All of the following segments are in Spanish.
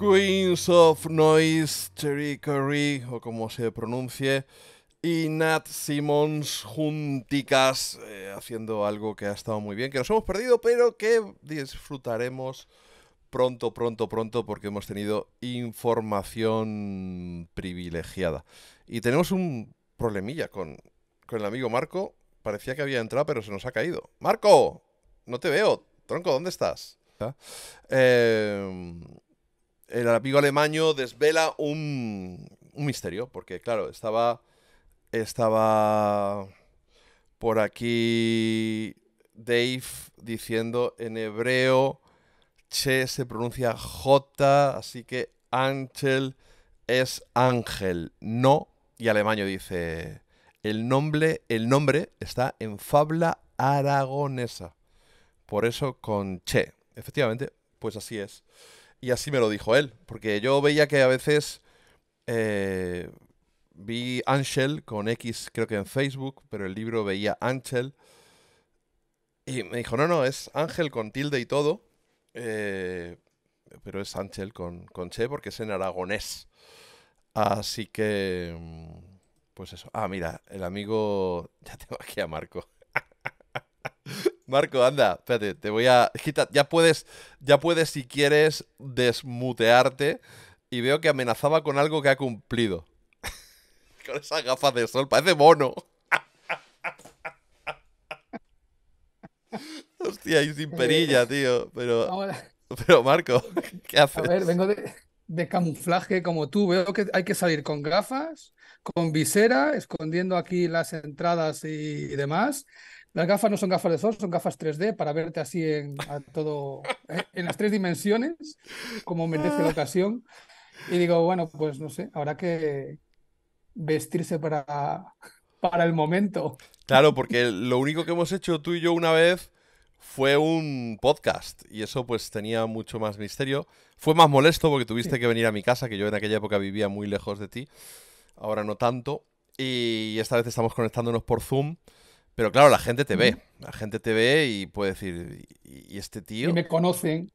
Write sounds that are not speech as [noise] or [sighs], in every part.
Queens of Noise, Cherry Curry, o como se pronuncie, y Nat Simmons junticas, eh, haciendo algo que ha estado muy bien, que nos hemos perdido, pero que disfrutaremos pronto, pronto, pronto, porque hemos tenido información privilegiada. Y tenemos un problemilla con, con el amigo Marco. Parecía que había entrado, pero se nos ha caído. ¡Marco! No te veo. Tronco, ¿dónde estás? Eh, el amigo Alemaño desvela un, misterio, porque claro, estaba, estaba por aquí Dave diciendo en hebreo, che se pronuncia J, así que Ángel es ángel, no, y Alemaño dice, el nombre, el nombre está en fabla aragonesa, por eso con che, efectivamente, pues así es. Y así me lo dijo él, porque yo veía que a veces eh, vi Ángel con X, creo que en Facebook, pero el libro veía Ángel. Y me dijo, no, no, es Ángel con tilde y todo, eh, pero es Ángel con, con che porque es en aragonés. Así que, mm, pues eso. Ah, mira, el amigo, [laughs] ya tengo aquí a Marco. Marco, anda, espérate, te voy a. quitar ya puedes, ya puedes, si quieres, desmutearte. Y veo que amenazaba con algo que ha cumplido. [laughs] con esas gafas de sol, parece mono. [laughs] Hostia, y sin eh, perilla, tío. Pero. Pero Marco, [laughs] ¿qué haces? A ver, vengo de, camuflaje como tú. Veo que hay que salir con gafas, con visera, escondiendo aquí las entradas y demás. Las gafas no son gafas de sol, son gafas 3D para verte así en, todo, eh, en las tres dimensiones, como merece la ah. ocasión. Y digo, bueno, pues no sé, habrá que vestirse para, para el momento. Claro, porque lo único que hemos hecho tú y yo una vez fue un podcast y eso pues tenía mucho más misterio. Fue más molesto porque tuviste que venir a mi casa, que yo en aquella época vivía muy lejos de ti, ahora no tanto. Y esta vez estamos conectándonos por Zoom. Pero claro, la gente te ve. La gente te ve y puede decir, ¿y, este tío? Y me conocen.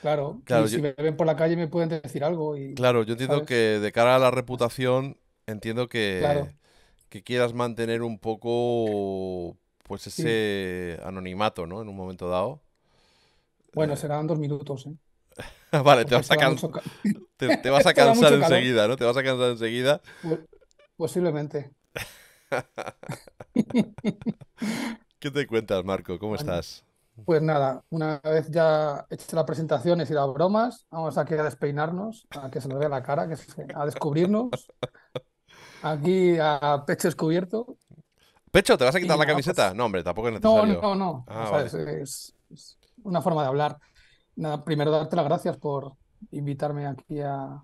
Claro, y si me ven por la calle me pueden decir algo. claro, yo entiendo que de cara a la reputación, entiendo que, quieras mantener un poco pues ese anonimato, ¿no? En un momento dado. Bueno, eh. serán dos minutos, ¿eh? [laughs] vale, [laughs] te vas, a te vas, a cansar enseguida, ¿no? Te vas a cansar enseguida. Pues, posiblemente. [laughs] [laughs] ¿Qué te cuentas, Marco? ¿Cómo estás? Pues nada, una vez ya hechas las presentaciones y las bromas, vamos aquí a despeinarnos, a que se nos vea la cara, a descubrirnos. Aquí a pecho descubierto. ¿Pecho? ¿Te vas a quitar la camiseta? Pues no, hombre, tampoco es necesario. No, no, no. Ah, es, una forma de hablar. primero darte las gracias por invitarme aquí a,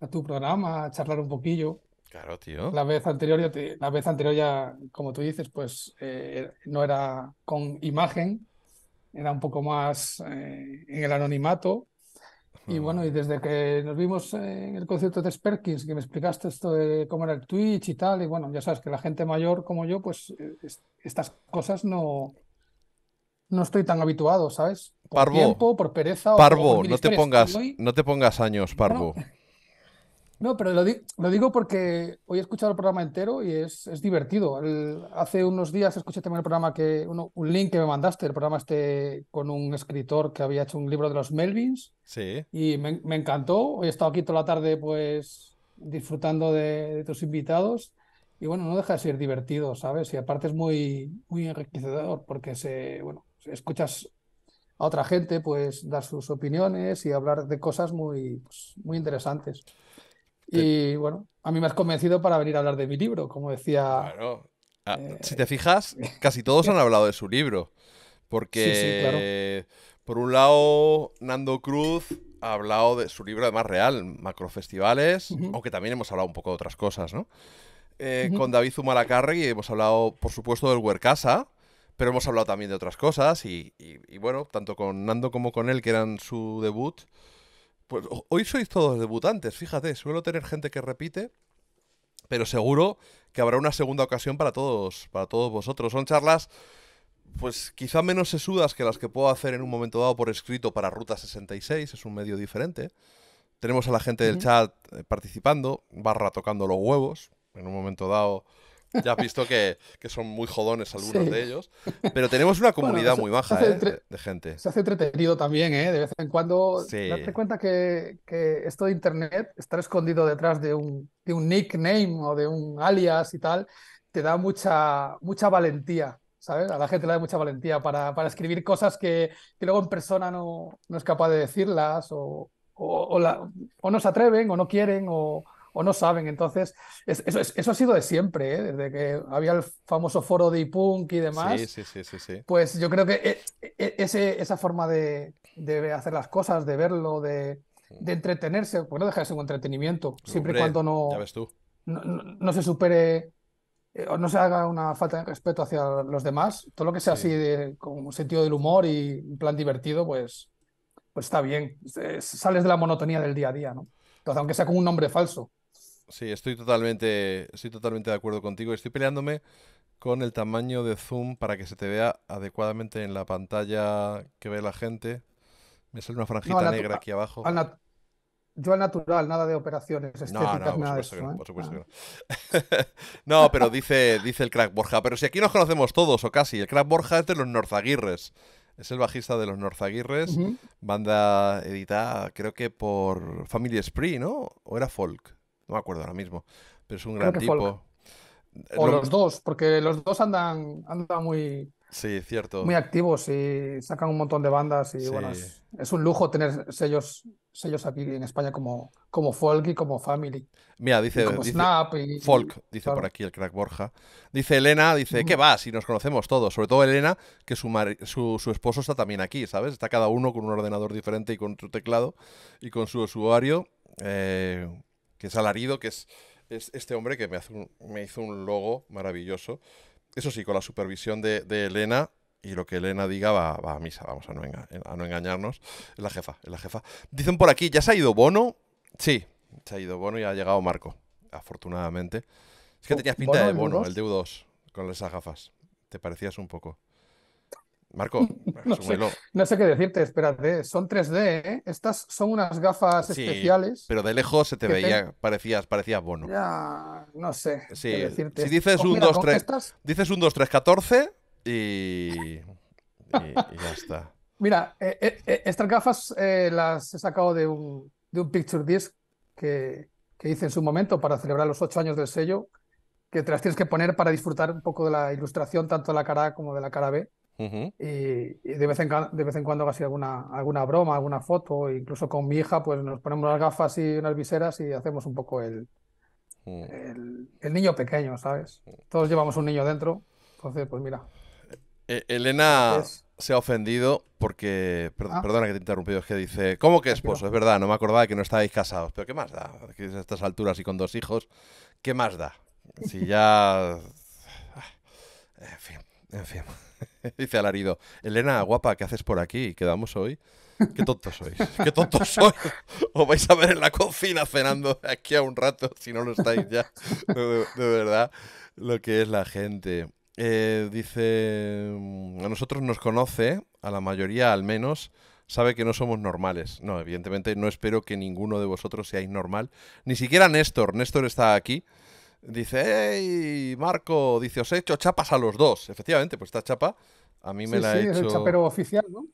a tu programa, a charlar un poquillo. Claro, tío. La vez anterior ya, la vez anterior ya como tú dices, pues eh, no era con imagen, era un poco más eh, en el anonimato. Y bueno, y desde que nos vimos en el concierto de Sperkins, que me explicaste esto de cómo era el Twitch y tal, y bueno, ya sabes que la gente mayor como yo, pues eh, estas cosas no, no estoy tan habituado, ¿sabes? Por tiempo, por pereza. Parvo, no, te pongas, no te pongas años, Parvo. [laughs] No, pero lo, digo porque hoy he escuchado el programa entero y es, divertido. hace unos días escuché también el programa que, un link que me mandaste, el programa este con un escritor que había hecho un libro de los Melvins. Sí. Y me, encantó. Hoy he estado aquí toda la tarde, pues, disfrutando de, tus invitados. Y bueno, no deja de ser divertido, ¿sabes? Y aparte es muy, muy enriquecedor porque se, bueno, escuchas a otra gente, pues, dar sus opiniones y hablar de cosas muy, pues, muy interesantes. Y bueno, a mí me has convencido para venir a hablar de mi libro, como decía. Claro. Ah, eh, si te fijas, [laughs] casi todos han [laughs] hablado de su libro. Porque, por un lado, Nando Cruz ha hablado de su libro, además real, Macrofestivales, aunque también hemos hablado un poco de otras cosas, ¿no? Eh, Con David Zumalacarri hemos hablado, por supuesto, del Huercasa, pero hemos hablado también de otras cosas. y bueno, tanto con Nando como con él, que eran su debut, pues hoy sois todos debutantes, fíjate, suelo tener gente que repite, pero seguro que habrá una segunda ocasión para todos, para todos vosotros. Son charlas, pues quizá menos sesudas que las que puedo hacer en un momento dado por escrito para Ruta 66, es un medio diferente. Tenemos a la gente del chat eh, participando, barra tocando los huevos, en un momento dado ya has visto que, son muy jodones algunos de ellos. Pero tenemos una comunidad muy baja ¿eh? de gente. Se hace entretenido también, ¿eh? De vez en cuando. te das cuenta que, esto de Internet, estar escondido detrás de un, un nickname o de un alias y tal, te da mucha, mucha valentía. ¿sabes? A la gente le da mucha valentía para, escribir cosas que, luego en persona no, es capaz de decirlas o, o, o, o no se atreven o no quieren o, o no saben. Entonces, eso, eso ha sido de siempre, ¿eh? desde que había el famoso foro de punk y demás. Sí, sí, sí, sí, Pues yo creo que eh, eh, ese, esa forma de, de, hacer las cosas, de verlo, de, de entretenerse, porque no deja de ser un entretenimiento, siempre y cuando no, tú. No, se supere o no se haga una falta de respeto hacia los demás, todo lo que sea así de, con sentido del humor y un plan divertido, pues, pues está bien. Sales de la monotonía del día a día, ¿no? Entonces, aunque sea con un nombre falso. Sí, estoy totalmente, estoy totalmente de acuerdo contigo. Estoy peleándome con el tamaño de zoom para que se te vea adecuadamente en la pantalla que ve la gente. Me sale una franjita negra aquí abajo. yo al natural, nada de operaciones no, no, supuesto no. pero dice, dice el crack Borja. Pero si aquí nos conocemos todos, o casi. El crack Borja es de los Norzaguirres. Es el bajista de los Norzaguirres. Banda editada, creo que por Family Spree, ¿no? ¿O era folk? no me acuerdo ahora mismo, pero es un gran tipo. Eh, o los dos, porque los dos andan, andan muy, sí, cierto. muy activos y sacan un montón de bandas y bueno, es, un lujo tener sellos, sellos aquí en España como, como folk y como family. Mira, dice, Snap y, folk, dice por aquí el crack Borja. Dice Elena, dice, ¿qué va? Si nos conocemos todos, sobre todo Elena, que su, su, su, esposo está también aquí, ¿sabes? Está cada uno con un ordenador diferente y con su teclado y con su usuario. Eh que es Alarido, que es, este hombre que me, hace me, hizo un logo maravilloso. Eso sí, con la supervisión de, Elena, y lo que Elena diga va, a misa, vamos a no, engañarnos. Es la jefa, es la jefa. Dicen por aquí, ¿ya se ha ido Bono? Sí, se ha ido Bono y ha llegado Marco, afortunadamente. Es que tenías pinta de Bono, el, de u 2, con esas gafas. Te parecías un poco. Marco, [laughs] no sé, qué decirte, espérate. Son 3D, ¿eh? Estas son unas gafas especiales. Pero de lejos se te veía, parecías, bono. Ya, no sé. Si dices oh, un, 2, 3, dices un 2, 3, 14 y, y, ya está. Mira, eh, eh, eh, estas gafas las he sacado de un, de un Picture Disc que, que hice en su momento para celebrar los ocho años del sello, que te las tienes que poner para disfrutar un poco de la ilustración, tanto de la cara A como de la cara B y, de, vez en, cuando Hago alguna, alguna broma, alguna foto, incluso con mi hija, pues nos ponemos las gafas y unas viseras y hacemos un poco el, el, niño pequeño, ¿sabes? Todos llevamos un niño dentro, entonces pues mira. E, Elena se ha ofendido porque, ah. perdona que te he interrumpido, es que dice, ¿cómo que esposo? Es verdad, no me acordaba que no estáis casados, pero ¿qué más da? a estas alturas y con dos hijos, ¿qué más da? Si ya... [laughs] en fin, en fin. [laughs] Dice Alarido, Elena, guapa, ¿qué haces por aquí? ¿Quedamos hoy? Qué tontos sois, qué tontos [laughs] sois. Os vais a ver en la cocina cenando aquí a un rato, si no lo estáis ya. De, verdad, lo que es la gente. Eh, dice, a nosotros nos conoce, a la mayoría al menos, sabe que no somos normales. No, evidentemente no espero que ninguno de vosotros seáis normal. Ni siquiera Néstor. Néstor está aquí. Dice, hey, Marco, dice, os he hecho chapas a los dos. Efectivamente, pues esta chapa a mí me la he hecho... Sí, es el chapero oficial, ¿no?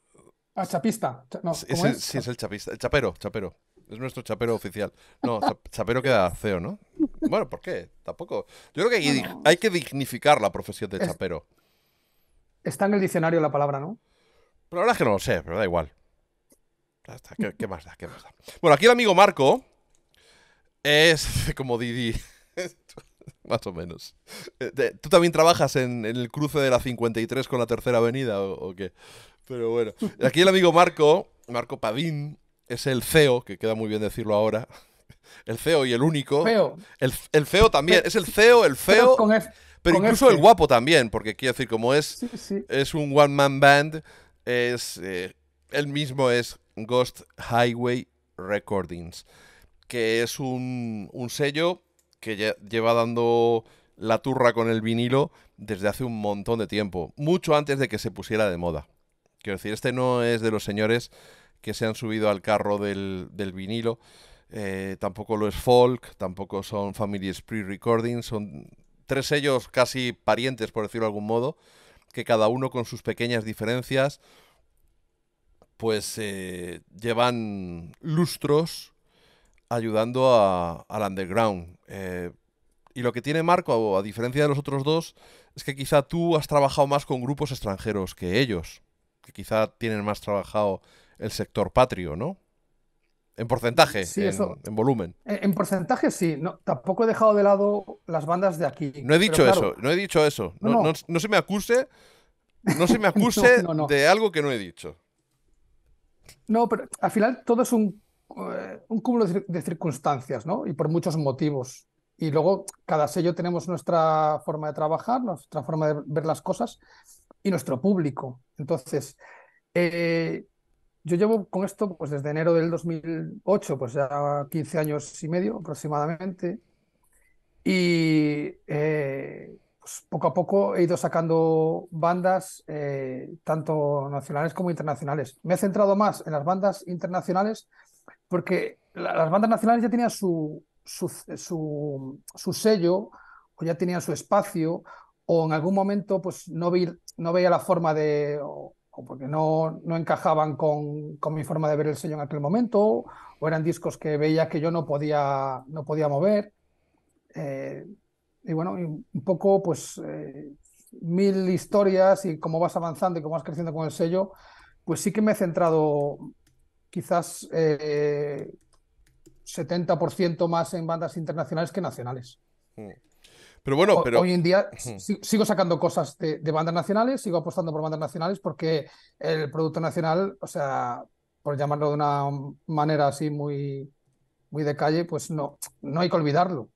Ah, chapista. es el, Sí, es el chapista. El chapero, chapero. Es nuestro chapero oficial. No, [laughs] chapero queda feo, ¿no? Bueno, ¿por qué? Tampoco. Yo creo que hay, que dignificar la profesión de chapero. Está en el diccionario la palabra, ¿no? Pero la verdad es que no lo sé, pero da igual. qué más da? ¿Qué más da? Bueno, aquí el amigo Marco es [laughs] como Didi. Más o menos. Eh, ¿Tú también trabajas en, el cruce de la 53 con la tercera avenida o, qué? Pero bueno. Aquí el amigo Marco, Marco Padín, es el CEO, que queda muy bien decirlo ahora. El CEO y el único. E el, el feo también. es el CEO, el feo. pero e incluso el guapo también, porque quiero decir, como es, es un one man band, es. el eh, él mismo es Ghost Highway Recordings. Que es un, un sello que lleva dando la turra con el vinilo desde hace un montón de tiempo, mucho antes de que se pusiera de moda. Quiero decir, este no es de los señores que se han subido al carro del, vinilo, eh, tampoco lo es folk, tampoco son Family pre Recordings, son tres sellos casi parientes, por decirlo de algún modo, que cada uno con sus pequeñas diferencias, pues eh, llevan lustros ayudando al underground. Eh, y lo que tiene Marco, a diferencia de los otros dos, es que quizá tú has trabajado más con grupos extranjeros que ellos, que quizá tienen más trabajado el sector patrio, ¿no? En porcentaje, sí, en, eso. en, volumen. En, porcentaje sí, no, tampoco he dejado de lado las bandas de aquí. No he dicho eso, no he dicho eso. no, se me acuse, no se me [laughs] acuse de algo que no he dicho. No, pero al final todo es un eh, un cúmulo de circunstancias, ¿no? Y por muchos motivos. Y luego cada sello tenemos nuestra forma de trabajar, nuestra forma de ver las cosas y nuestro público. Entonces, eh, yo llevo con esto pues desde enero del 2008, pues ya 15 años y medio aproximadamente. Y eh, pues, poco a poco he ido sacando bandas, tanto nacionales como internacionales. Me he centrado más en las bandas internacionales porque las bandas nacionales ya tenían su, su, sello o ya tenían su espacio o en algún momento pues no, veía la forma de, o, porque no, encajaban con, mi forma de ver el sello en aquel momento o eran discos que veía que yo no podía, no podía mover. Eh, y bueno, un poco pues eh, mil historias y cómo vas avanzando y cómo vas creciendo con el sello, pues sí que me he centrado quizás 70% eh, más en bandas internacionales que nacionales. Hmm. Pero bueno, pero... Hoy en día hmm. sigo sacando cosas de, bandas nacionales, sigo apostando por bandas nacionales porque el producto nacional, o sea, por llamarlo de una manera así muy, muy de calle, pues no, no hay que olvidarlo.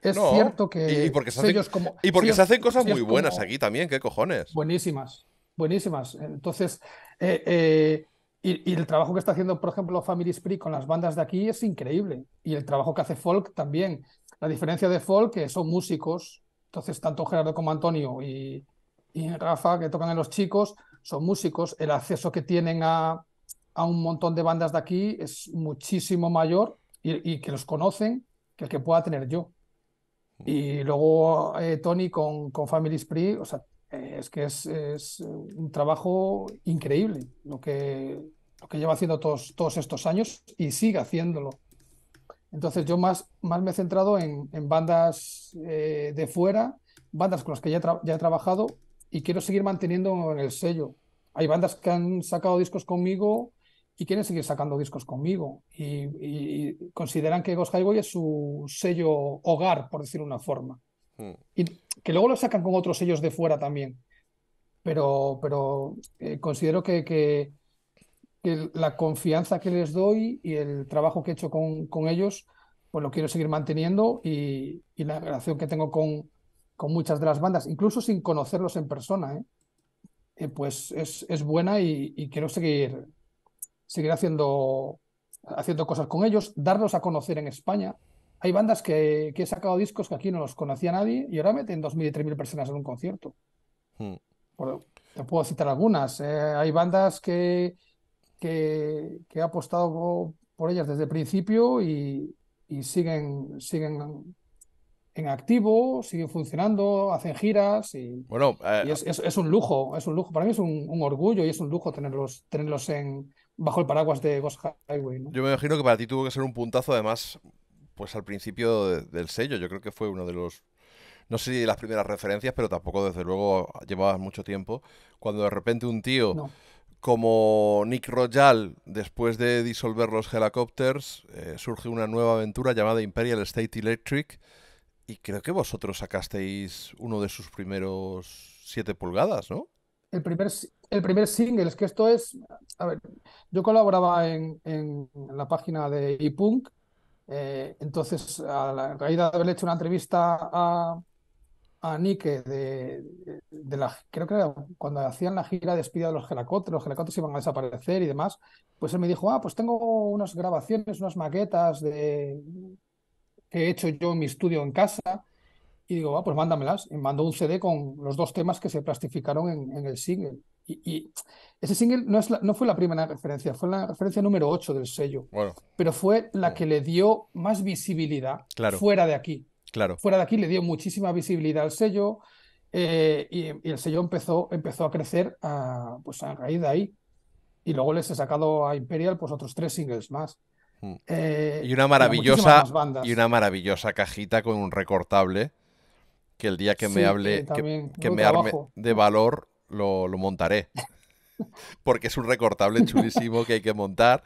Es cierto que... Y porque se hacen, y porque se hacen cosas muy buenas aquí también, qué cojones. Buenísimas, buenísimas. Entonces, eh, eh y, el trabajo que está haciendo, por ejemplo, Family Spree con las bandas de aquí es increíble. Y el trabajo que hace Folk también. La diferencia de Folk, que son músicos, entonces tanto Gerardo como Antonio y, y Rafa, que tocan en los chicos, son músicos. El acceso que tienen a, un montón de bandas de aquí es muchísimo mayor y, que los conocen que el que pueda tener yo. Mm. Y luego eh, Tony con, con Family Spree, o sea, eh, es que es, eh, un trabajo increíble lo que, lleva haciendo todos, estos años y sigue haciéndolo. Entonces yo más, me he centrado en, bandas eh, de fuera, bandas con las que ya, ya he trabajado y quiero seguir manteniendo el sello. Hay bandas que han sacado discos conmigo y quieren seguir sacando discos conmigo y, consideran que Ghost Highway es su sello hogar, por decir una forma. Hmm que luego lo sacan con otros sellos de fuera también. Pero, pero eh, considero que, que, la confianza que les doy y el trabajo que he hecho con, con ellos, pues lo quiero seguir manteniendo y, y la relación que tengo con, con, muchas de las bandas, incluso sin conocerlos en persona, ¿eh? Eh, pues es, buena y, y, quiero seguir, seguir haciendo, haciendo cosas con ellos, darlos a conocer en España hay bandas que, he sacado discos que aquí no los conocía nadie y ahora meten 2.000 y 3.000 personas en un concierto. Hmm. te puedo citar algunas. Eh, hay bandas que, que, he apostado por ellas desde el principio y, siguen, siguen en activo, siguen funcionando, hacen giras y, bueno, eh, es, un lujo, es un lujo. Para mí es un, orgullo y es un lujo tenerlos, tenerlos en bajo el paraguas de Ghost Highway. Yo me imagino que para ti tuvo que ser un puntazo además pues al principio del sello. Yo creo que fue uno de los no sé si las primeras referencias, pero tampoco desde luego llevaba mucho tiempo, cuando de repente un tío como Nick Royal, después de disolver los helicópteros, eh, surge una nueva aventura llamada Imperial State Electric, y creo que vosotros sacasteis uno de sus primeros siete pulgadas, ¿no? El primer, el primer single, es que esto es, a ver, yo colaboraba en, en la página de E-Punk eh, entonces, a, la, raíz de haberle hecho una entrevista a, Nike de, la, creo que era cuando hacían la gira de despedida de los gelacotes, los helicópteros iban a desaparecer y demás, pues él me dijo, ah, pues tengo unas grabaciones, unas maquetas de, que he hecho yo en mi estudio en casa. Y digo, ah, pues mándamelas. Y mandó un CD con los dos temas que se plastificaron en el single. Y, ese single no, es no fue la primera referencia, fue la referencia número 8 del sello. Pero fue la mm. que le dio más visibilidad fuera de aquí. Claro. Fuera de aquí le dio muchísima visibilidad al sello eh, y, el sello empezó, empezó a crecer a, pues a raíz de ahí. Y luego les he sacado a Imperial pues otros tres singles más. Mm. Eh, y una maravillosa y una maravillosa cajita con un recortable que el día que me hable eh, me de valor lo, montaré. [laughs] Porque es un recortable chulísimo que hay que montar.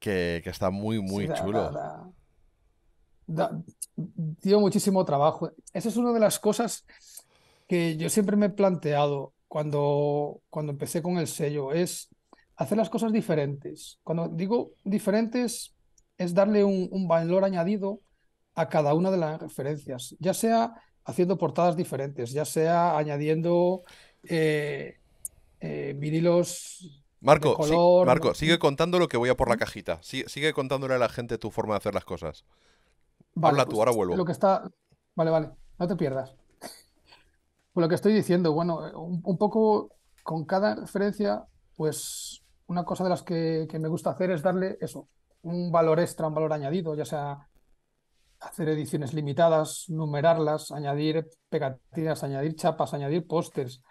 Que, está muy, muy chulo. dio muchísimo trabajo. Esa es una de las cosas que yo siempre me he planteado cuando, cuando empecé con el sello. Es hacer las cosas diferentes. Cuando digo diferentes, es darle un valor añadido a cada una de las referencias, ya sea haciendo portadas diferentes, ya sea añadiendo eh, eh, vinilos. Marco, Marco, sigue contando lo que voy a por la cajita. Sigue, contándole a la gente tu forma de hacer las cosas. Vale, Habla tú, pues ahora vuelvo. Lo que está... Vale, vale, no te pierdas. Pues lo que estoy diciendo, bueno, un, poco con cada referencia, pues una cosa de las que, que, me gusta hacer es darle eso, un valor extra, un valor añadido, ya sea hacer ediciones limitadas, numerarlas, añadir pegatinas, añadir chapas, añadir pósters.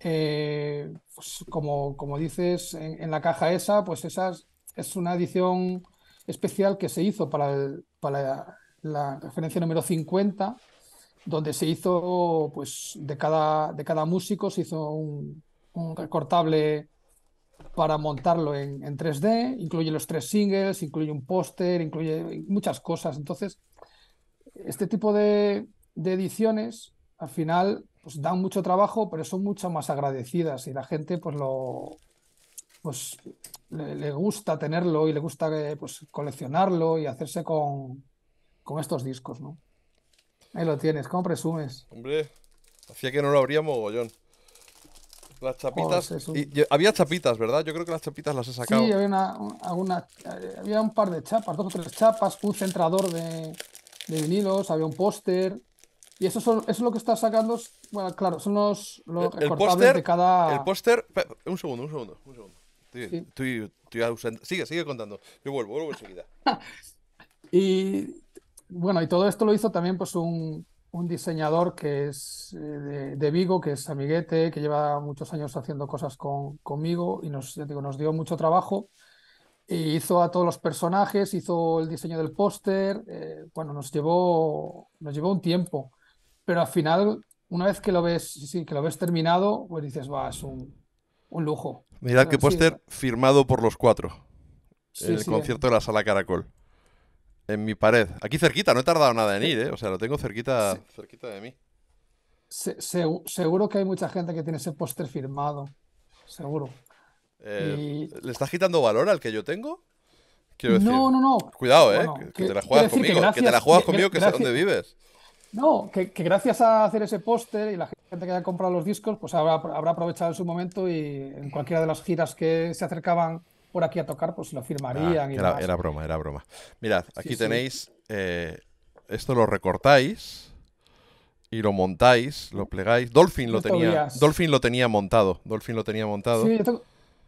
Eh, pues como, dices, en, la caja esa, pues esa es una edición especial que se hizo para, para la, referencia número 50, donde se hizo, pues de cada, de cada músico se hizo un, recortable para montarlo en, en, 3D, incluye los tres singles, incluye un póster, incluye muchas cosas. Entonces, este tipo de, ediciones al final pues dan mucho trabajo, pero son mucho más agradecidas y la gente pues lo pues le, gusta tenerlo y le gusta eh, pues, coleccionarlo y hacerse con, estos discos, ¿no? Ahí lo tienes, ¿cómo presumes? Hombre, hacía que no lo abríamos, mogollón. Las chapitas. había chapitas, ¿verdad? Yo creo que las chapitas las he sacado. Sí, había, eh, había un par de chapas, dos o tres chapas, un centrador de, de vinilos, había un póster. Y eso, eso es lo que está sacando. Bueno, claro, son los, los el, de cada. El póster. Un segundo, un segundo, un segundo. Sigue, sigue contando. Yo vuelvo, vuelvo enseguida. [laughs] y bueno, y todo esto lo hizo también pues un, un diseñador que es eh, de, de, Vigo, que es amiguete, que lleva muchos años haciendo cosas con, conmigo y nos, digo, nos dio mucho trabajo hizo a todos los personajes, hizo el diseño del póster, eh, bueno, nos llevó, nos llevó un tiempo, pero al final, una vez que lo ves, que lo ves terminado, pues dices, va, es un, lujo. Mirad qué póster eh. firmado por los cuatro, el eh. concierto de la Sala Caracol, en mi pared, aquí cerquita, no he tardado nada en ir, ¿eh? o sea, lo tengo cerquita, cerquita de mí. seguro que hay mucha gente que tiene ese póster firmado, seguro. Eh, ¿Le estás quitando valor al que yo tengo? No, no, no. Cuidado, ¿eh? que, te la juegas conmigo, que, te la juegas conmigo, que, sé dónde vives. No, que, gracias a hacer ese póster y la gente que haya comprado los discos, pues habrá, habrá aprovechado en su momento y en cualquiera de las giras que se acercaban por aquí a tocar, pues lo firmarían. Ah, era, broma, era broma. Mirad, aquí tenéis, eh, esto lo recortáis y lo montáis, lo plegáis. Dolphin lo, tenía, Dolphin lo tenía montado. Dolphin lo tenía montado. Sí, tengo,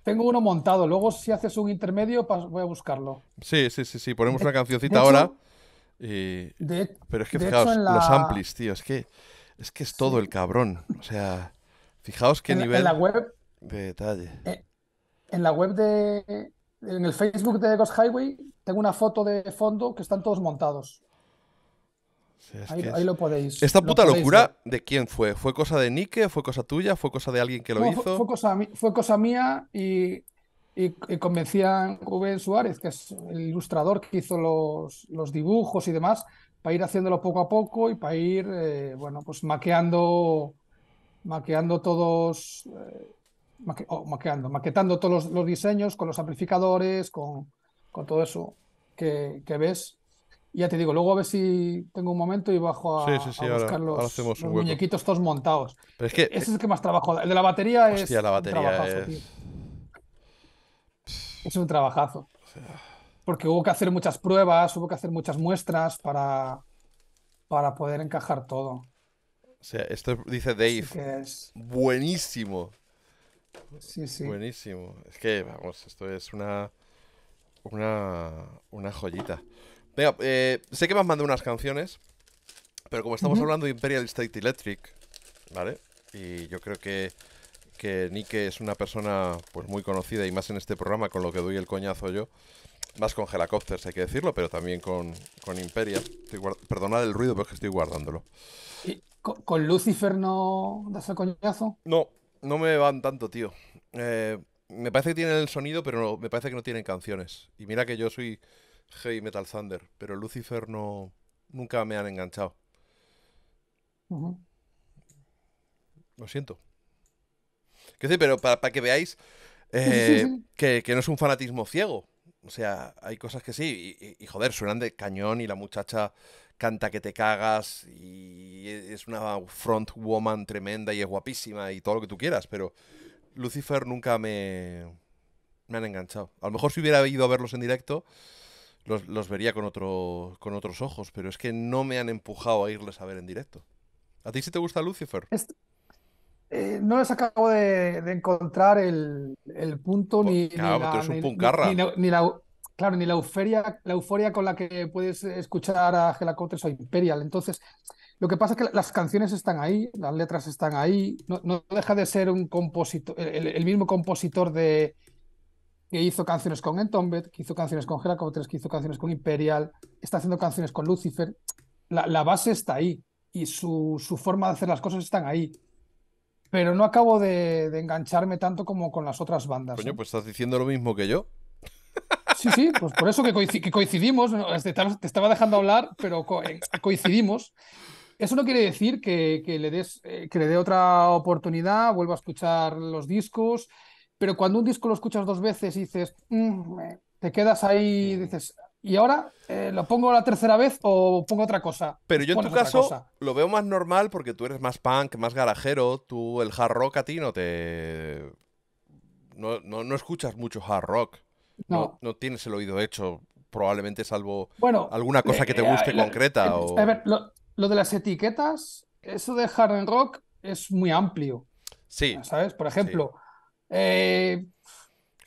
tengo uno montado, luego si haces un intermedio voy a buscarlo. Sí, sí, sí, sí, ponemos una cancioncita ahora. Pero es que fijaos, los amplis, tío, es que es que es todo el cabrón. O sea, fijaos qué nivel en la web, de detalle. Eh, en la web de. En el Facebook de Ghost Highway tengo una foto de fondo que están todos montados ahí, lo podéis. ¿Esta puta locura de quién fue? ¿Fue cosa de Nike? ¿Fue cosa tuya? ¿Fue cosa de alguien que lo hizo? Fue, cosa, mía y, y, a Rubén Suárez, que es el ilustrador que hizo los, dibujos y demás, para ir haciéndolo poco a poco y para ir, eh, bueno, pues maqueando, maqueando todos, eh, oh, maqueando, maquetando todos los, diseños con los amplificadores, con, con todo eso que ves ya te digo, luego a ver si tengo un momento y bajo a, buscar los, muñequitos todos montados. es que, Ese es el que más trabajo El de la batería es. un trabajazo, es... es... un trabajazo. Porque hubo que hacer muchas pruebas, hubo que hacer muchas muestras para, para poder encajar todo. O sea, esto dice Dave. Buenísimo. Sí, Buenísimo. Es que, vamos, esto es una. Una, una joyita. Venga, eh, sé que me has mandado unas canciones, pero como estamos hablando de Imperial State Electric, ¿vale? Y yo creo que, que Nike es una persona pues muy conocida y más en este programa con lo que doy el coñazo yo. Más con Helicopters, hay que decirlo, pero también con, con Imperial. Perdonad el ruido, pero es que estoy guardándolo. con, Lucifer no das el coñazo? No, no me van tanto, tío. Eh, me parece que tienen el sonido, pero me parece que no tienen canciones. Y mira que yo soy Hey, Metal Thunder, pero Lucifer no nunca me han enganchado. Lo siento. Que sí, pero para, que veáis eh, [laughs] que, no es un fanatismo ciego. O sea, hay cosas que sí, y, y, y, joder, suenan de cañón y la muchacha canta que te cagas y es una front woman tremenda y es guapísima y todo lo que tú quieras, pero Lucifer nunca me, me han enganchado. A lo mejor si hubiera ido a verlos en directo, los, vería con, otro, con otros ojos, pero es que no me han empujado a irles a ver en directo. ¿A ti sí te gusta Lucifer? Eh, no les acabo de, encontrar el, punto pues, ni, claro, ni, la, claro, ni la euforia, la euforia con la que puedes escuchar a Cortes o Imperial. Entonces, lo que pasa es que las canciones están ahí, las letras están ahí. No, deja de ser un compositor, el mismo compositor de, que hizo canciones con Entombed, que hizo canciones con 3, que hizo canciones con Imperial, está haciendo canciones con Lucifer. La, base está ahí y su, su, forma de hacer las cosas están ahí. Pero no acabo de, engancharme tanto como con las otras bandas. Coño, ¿eh? pues estás diciendo lo mismo que yo. Sí, sí, pues por eso que, coincidimos. Te, estaba dejando hablar, pero coincidimos. Eso no quiere decir que, le des, eh, que le dé otra oportunidad, vuelva a escuchar los discos, pero cuando un disco lo escuchas dos veces y dices, mm, te quedas ahí y dices, ¿y ahora eh, lo pongo la tercera vez o pongo otra cosa? Pero yo en tu caso lo veo más normal porque tú eres más punk, más garajero, tú el hard rock a ti no te... No, escuchas mucho hard rock. No. no. tienes el oído hecho, probablemente salvo bueno, alguna cosa eh, que te guste eh, concreta. O... A ver, lo, de las etiquetas, eso de hard rock es muy amplio. Sí. ¿Sabes? Por ejemplo, eh,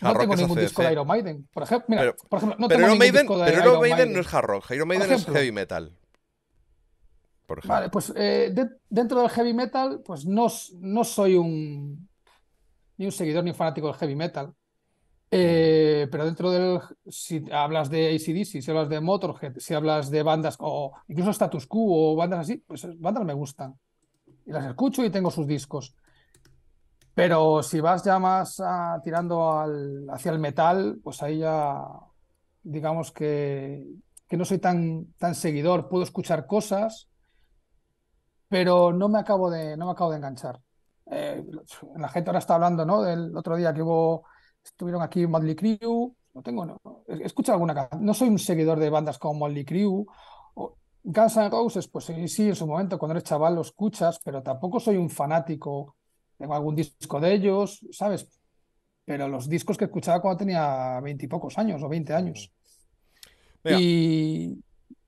no tengo ningún disco de Iron Maiden. Por ejemplo, pero, Iron Maiden, no es hard rock, Iron Maiden es heavy metal. Vale, pues eh, dentro del heavy metal, pues no, soy un ni un seguidor ni un fanático del heavy metal. Eh, mm. pero dentro del. Si hablas de ACDC, si hablas de Motorhead, si hablas de bandas o incluso Status Quo o bandas así, pues bandas me gustan. Y las escucho y tengo sus discos. Pero si vas ya más ah, tirando hacia el metal, pues ahí ya digamos que, no soy tan, seguidor, puedo escuchar cosas, pero no me acabo de, no me acabo de enganchar. Eh, la gente ahora está hablando, ¿no? Del otro día que estuvieron aquí Motley Crew. no tengo, escucha alguna canción, no soy un seguidor de bandas como Motley Crew. Guns N' Roses, pues sí, sí, en su momento, cuando eres chaval lo escuchas, pero tampoco soy un fanático tengo algún disco de ellos, ¿sabes? Pero los discos que escuchaba cuando tenía veintipocos años o veinte años. Y,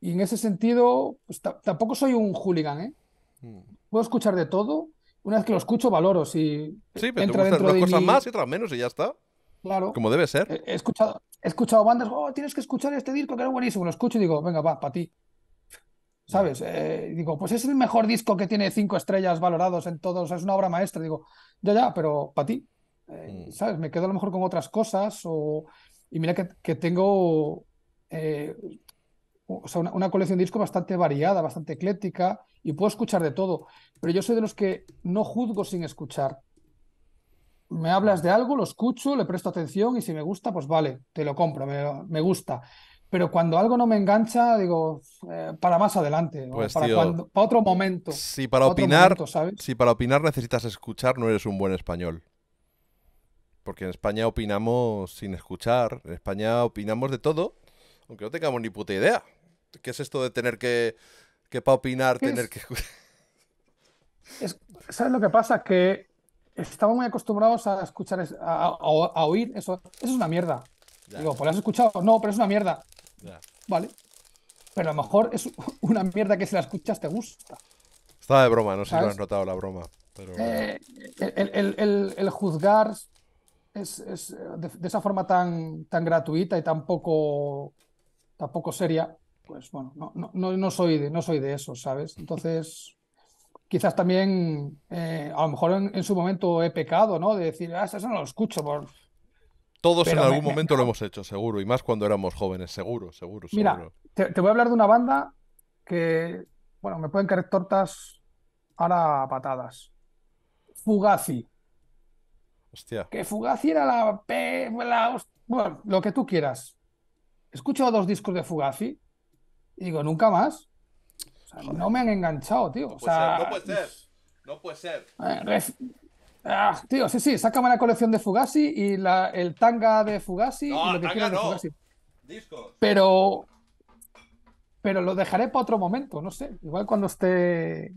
en ese sentido, pues tampoco soy un hooligan, ¿eh? Mm. Puedo escuchar de todo. Una vez que lo escucho, valoro si. Sí, pero entra dentro de cosas más y otras menos y ya está. Claro. Como debe ser. He, escuchado, he escuchado bandas, oh, tienes que escuchar este disco que era buenísimo. Lo escucho y digo, venga, va, para ti. ¿sabes? Eh, digo, pues es el mejor disco que tiene cinco estrellas valorados en todos, es una obra maestra. Digo, ya, ya, pero para ti, eh, mm. ¿sabes? Me quedo a lo mejor con otras cosas o... Y mira que, tengo eh, una, colección de discos bastante variada, bastante ecléctica y puedo escuchar de todo, pero yo soy de los que no juzgo sin escuchar. Me hablas de algo, lo escucho, le presto atención y si me gusta, pues vale, te lo compro, me gusta pero cuando algo no me engancha, digo, eh, para más adelante, pues, para, otro momento. Si para, opinar, para opinar necesitas escuchar, no eres un buen español. Porque en España opinamos sin escuchar, en España opinamos de todo, aunque no tengamos ni puta idea. ¿Qué es esto de tener que, que para opinar, tener que es, ¿Sabes lo que pasa? Que estamos muy acostumbrados a escuchar, a, a oír eso. Eso es una mierda. Digo, pues has escuchado. No, pero es una mierda. Vale. Pero a lo mejor es una mierda que si la escuchas te gusta. Estaba de broma, no sé si lo has notado la broma. Eh, el, juzgar es, de, esa forma tan, tan gratuita y tan poco, seria, pues bueno, no, soy de, no soy de eso, ¿sabes? Entonces, quizás también, eh, a lo mejor en, su momento he pecado, ¿no? De decir, ah, eso no lo escucho, por... Todos en algún momento lo hemos hecho, seguro, y más cuando éramos jóvenes, seguro, seguro, seguro. Te, voy a hablar de una banda que, bueno, me pueden caer tortas ahora patadas. Fugazi. Hostia. Que Fugazi era la, la, Bueno, lo que tú quieras. Escucho dos discos de Fugazi y digo, nunca más. no me han enganchado, tío. No, puede ser, no puede ser. No puede ser. Ah, tío, sí, sí, sácame la colección de Fugazi y el tanga de Fugazi no, y tanga no. Pero. Pero lo dejaré para otro momento, no sé. Igual cuando esté.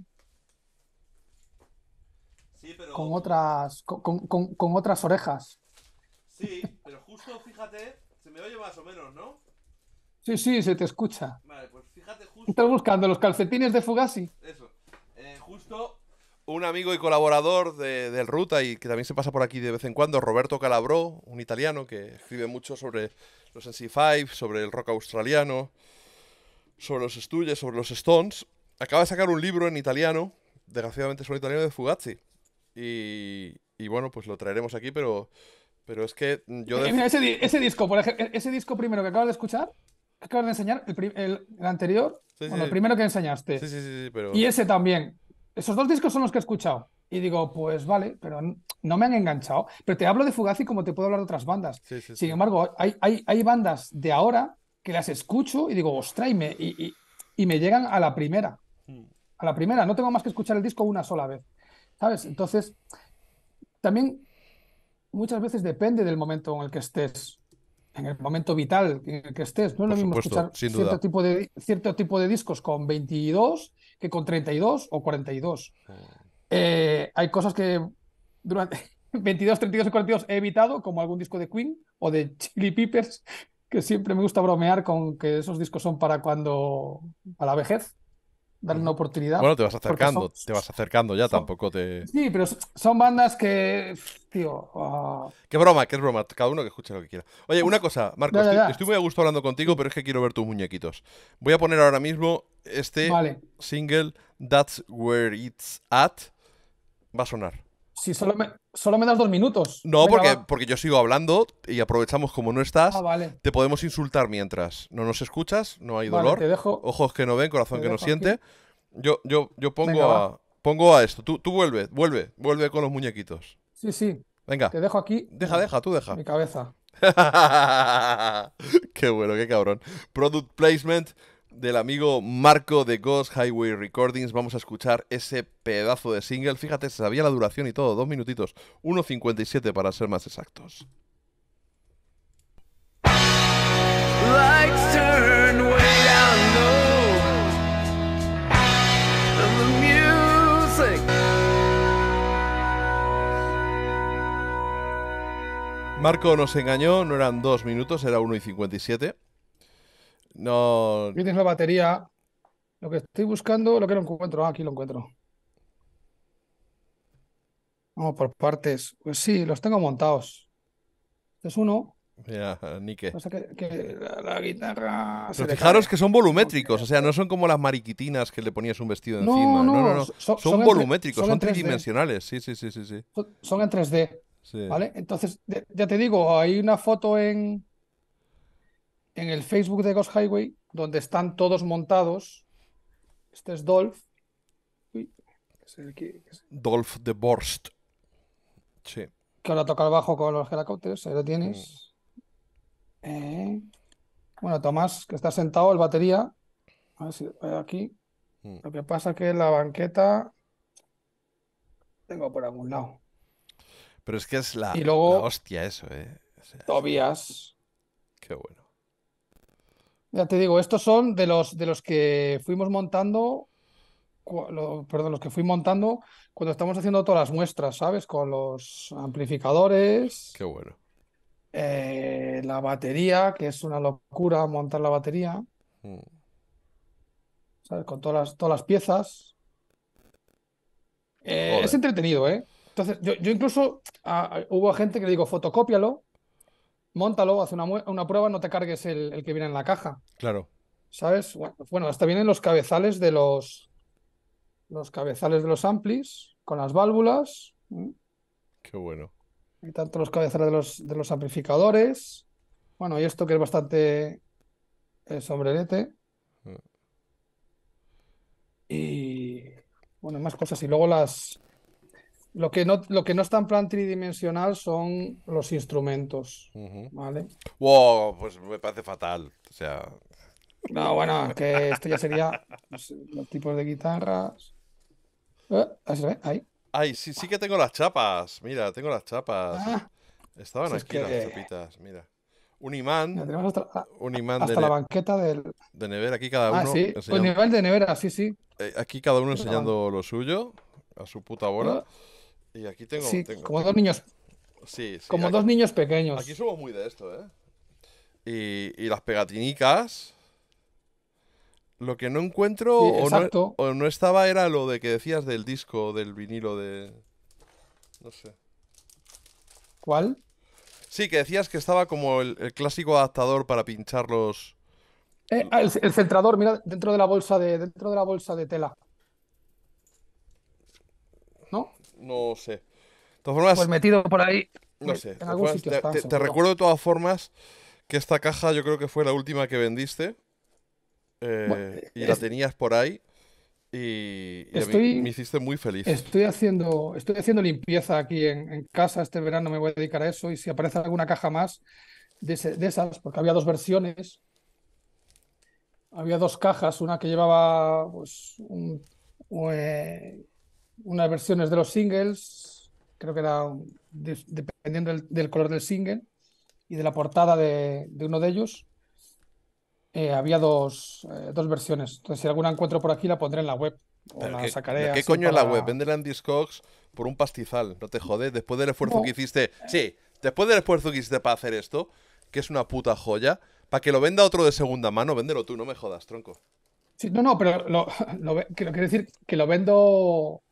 Sí, pero... Con otras. Con, otras orejas. Sí, pero justo fíjate. Se me oye más o menos, ¿no? Sí, sí, se te escucha. Vale, pues fíjate justo. Estás buscando los calcetines de Fugazi. Eso un amigo y colaborador de, del Ruta y que también se pasa por aquí de vez en cuando, Roberto Calabró, un italiano que escribe mucho sobre los NC5, sobre el rock australiano, sobre los Stooges, sobre los Stones. Acaba de sacar un libro en italiano, desgraciadamente solo italiano de Fugazi. Y, bueno, pues lo traeremos aquí, pero, pero es que yo... ese, disco, por e-, ese disco primero que acabas de escuchar, acaba acabas de enseñar, el, anterior, bueno, el primero que enseñaste. Sí, sí, sí, pero... Y ese también esos dos discos son los que he escuchado. Y digo, pues vale, pero no me han enganchado. Pero te hablo de Fugazi como te puedo hablar de otras bandas. Sin embargo, hay, bandas de ahora que las escucho y digo, ostras, y me, me llegan a la primera. Hmm. A la primera, no tengo más que escuchar el disco una sola vez. ¿Sabes? Entonces, también muchas veces depende del momento en el que estés, en el momento vital en el que estés. No es lo mismo escuchar cierto tipo, de, cierto tipo de discos con 22 que con 32 o 42. Ah. Eh, hay cosas que durante 22, [laughs] 32 y 42 he evitado, como algún disco de Queen o de Chili Peppers, que siempre me gusta bromear con que esos discos son para cuando, para la vejez darle una oportunidad. Bueno, te vas acercando, te vas acercando ya, tampoco te. Sí, pero son bandas que. Tío. Ah. Qué broma, qué broma. Cada uno que escuche lo que quiera. Oye, una cosa, Marcos, Estoy, muy a gusto hablando contigo, pero es que quiero ver tus muñequitos. Voy a poner ahora mismo este single, That's Where It's At. Va a sonar. Si solo me, solo me das dos minutos. No, porque, porque yo sigo hablando y aprovechamos como no estás. Ah, vale. Te podemos insultar mientras. No nos escuchas, no hay dolor. te dejo, Ojos que no ven, corazón que no siente. Yo, yo, yo pongo, a, pongo a esto. Tú, tú vuelve, vuelve, vuelve con los muñequitos. Sí, sí. Venga. Te dejo aquí. Deja, deja, tú deja. Mi cabeza. [laughs] qué bueno, qué cabrón. Product placement del amigo Marco de Ghost Highway Recordings. Vamos a escuchar ese pedazo de single. Fíjate, se sabía la duración y todo, dos minutitos, 1.57 para ser más exactos. Marco nos engañó, no eran dos minutos, era 1'57 y no. Tienes la batería. Lo que estoy buscando, lo que no encuentro. Ah, aquí lo encuentro. Vamos por partes. Pues sí, los tengo montados. Este es uno. Ya, Nike. O sea que, la, guitarra. Pero fijaros que son volumétricos, o sea, no son como las mariquitinas que le ponías un vestido encima. No, no, no. Son, volumétricos, son, tridimensionales. Sí, sí, sí, sí, sí. Son, en 3D. Sí. ¿Vale? Entonces, ya te digo, hay una foto en, en el Facebook de Ghost Highway, donde están todos montados, este es Dolph. Uy, Dolph de Borst. Sí. Que ahora toca el bajo con los helicópteros, ahí lo tienes. Mm. Eh, bueno, Tomás, que está sentado, el batería. A ver si aquí. Mm. Lo que pasa es que la banqueta tengo por algún lado. Pero es que es la, hostia eso, ¿eh? Tobias. Qué bueno. Ya te digo, estos son de los, de los que fuimos montando, perdón, los que fui montando cuando estamos haciendo todas las muestras, ¿sabes? Con los amplificadores. Qué bueno. Eh, la batería, que es una locura montar la batería. Mm. ¿Sabes? Con todas las, todas las piezas. Eh, es entretenido, ¿eh? Entonces, yo, incluso hubo gente que le digo, fotocópialo montalo, haz una, una prueba, no te cargues el, que viene en la caja. Claro. ¿Sabes? Bueno, hasta vienen los cabezales de los. Los cabezales de los amplis con las válvulas. Qué bueno. Y tanto los cabezales de los, de los amplificadores. Bueno, y esto que es bastante el eh, sombrerete. Ah. Y. Bueno, más cosas. Y luego las. Lo que, no, lo que no está en plan tridimensional son los instrumentos. ¿Vale? Wow, pues me parece fatal. O sea. No, bueno, que esto ya sería pues, los tipos de guitarras. ¿Ahí eh, se ve? Ahí. Ay, sí, sí que tengo las chapas. Mira, tengo las chapas. Ah, Estaban pues aquí las chapitas, mira. Un imán. Ah, un imán de la banqueta del... de nevera. Aquí cada ah, uno. Ah, nivel de nevera, sí, sí. Eh, aquí cada uno enseñando lo suyo a su puta bola. Eh, y aquí tengo. como dos niños. Sí, Como dos niños pequeños. Aquí somos muy de esto, ¿eh? Y, las pegatinicas. Lo que no encuentro o, no, estaba era lo de que decías del disco, del vinilo de. No sé. ¿Cuál? Sí, que decías que estaba como el, clásico adaptador para pinchar los. Eh, ah, el, el, centrador, mira, dentro de la bolsa de. dentro de la bolsa de tela. ¿No? no sé. De todas formas, pues metido por ahí. No pues, sé. te, recuerdo de todas formas que esta caja yo creo que fue la última que vendiste. Eh, y la tenías por ahí. Y, me hiciste muy feliz. Estoy haciendo, estoy haciendo limpieza aquí en, casa. Este verano me voy a dedicar a eso. Y si aparece alguna caja más de, esas, porque había dos versiones. Había dos cajas, una que llevaba pues, un, eh, unas versiones de los singles, creo que era dependiendo del, color del single y de la portada de, uno de ellos, eh, había eh, dos, versiones. Entonces, si alguna encuentro por aquí, la pondré en la web. O la sacaré ¿Qué coño es la web? Véndela en Discogs por un pastizal. No te jodes, después del esfuerzo que hiciste. Sí, después del esfuerzo que hiciste para hacer esto, que es una puta joya, para que lo venda otro de segunda mano, véndelo tú, no me jodas, tronco. Sí, no, no, pero lo, [laughs] quiero decir que lo vendo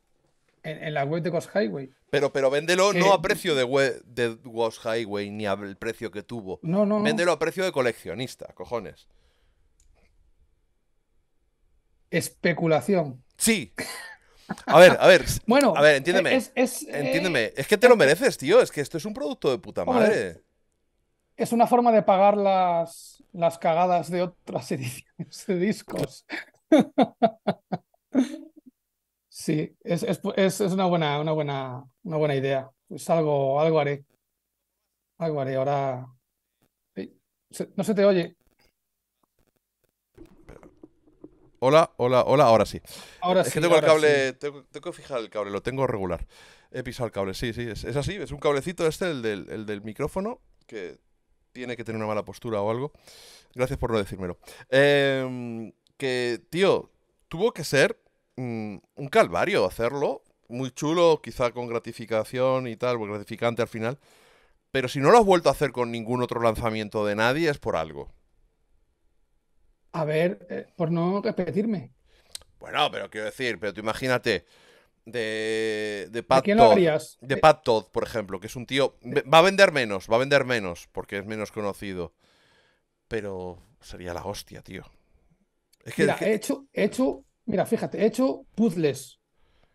en, la web de Ghost Highway. Pero, pero véndelo no eh, a precio de, web, de Ghost Highway ni al precio que tuvo. No, no. Véndelo a precio de coleccionista, cojones. Especulación. Sí. A ver, a ver. [laughs] bueno, a ver, entiéndeme. Es, eh, entiéndeme. es que te lo eh, mereces, tío. Es que esto es un producto de puta madre. es una forma de pagar las, las cagadas de otras [laughs] ediciones de discos. [laughs] Sí, es, es, una buena, una buena, una buena idea. Pues algo, algo haré. Algo haré. Ahora. Eh, no se te oye. Hola, hola, hola, ahora sí. Ahora Es que tengo el cable, tengo, que fijar el cable, lo tengo regular. He pisado el cable, sí, sí, es, así, es un cablecito este, el del, micrófono, que tiene que tener una mala postura o algo. Gracias por no decírmelo. Em, que, tío, tuvo que ser un calvario hacerlo. Muy chulo, quizá con gratificación y tal, pues gratificante al final. Pero si no lo has vuelto a hacer con ningún otro lanzamiento de nadie, es por algo. A ver, eh, por no repetirme. Bueno, pero quiero decir, pero tú imagínate, de, de Pat ¿De De eh. Pat por ejemplo, que es un tío. Va a vender menos, va a vender menos, porque es menos conocido. Pero sería la hostia, tío. Es que, He, hecho, he hecho Mira, fíjate, he hecho puzzles.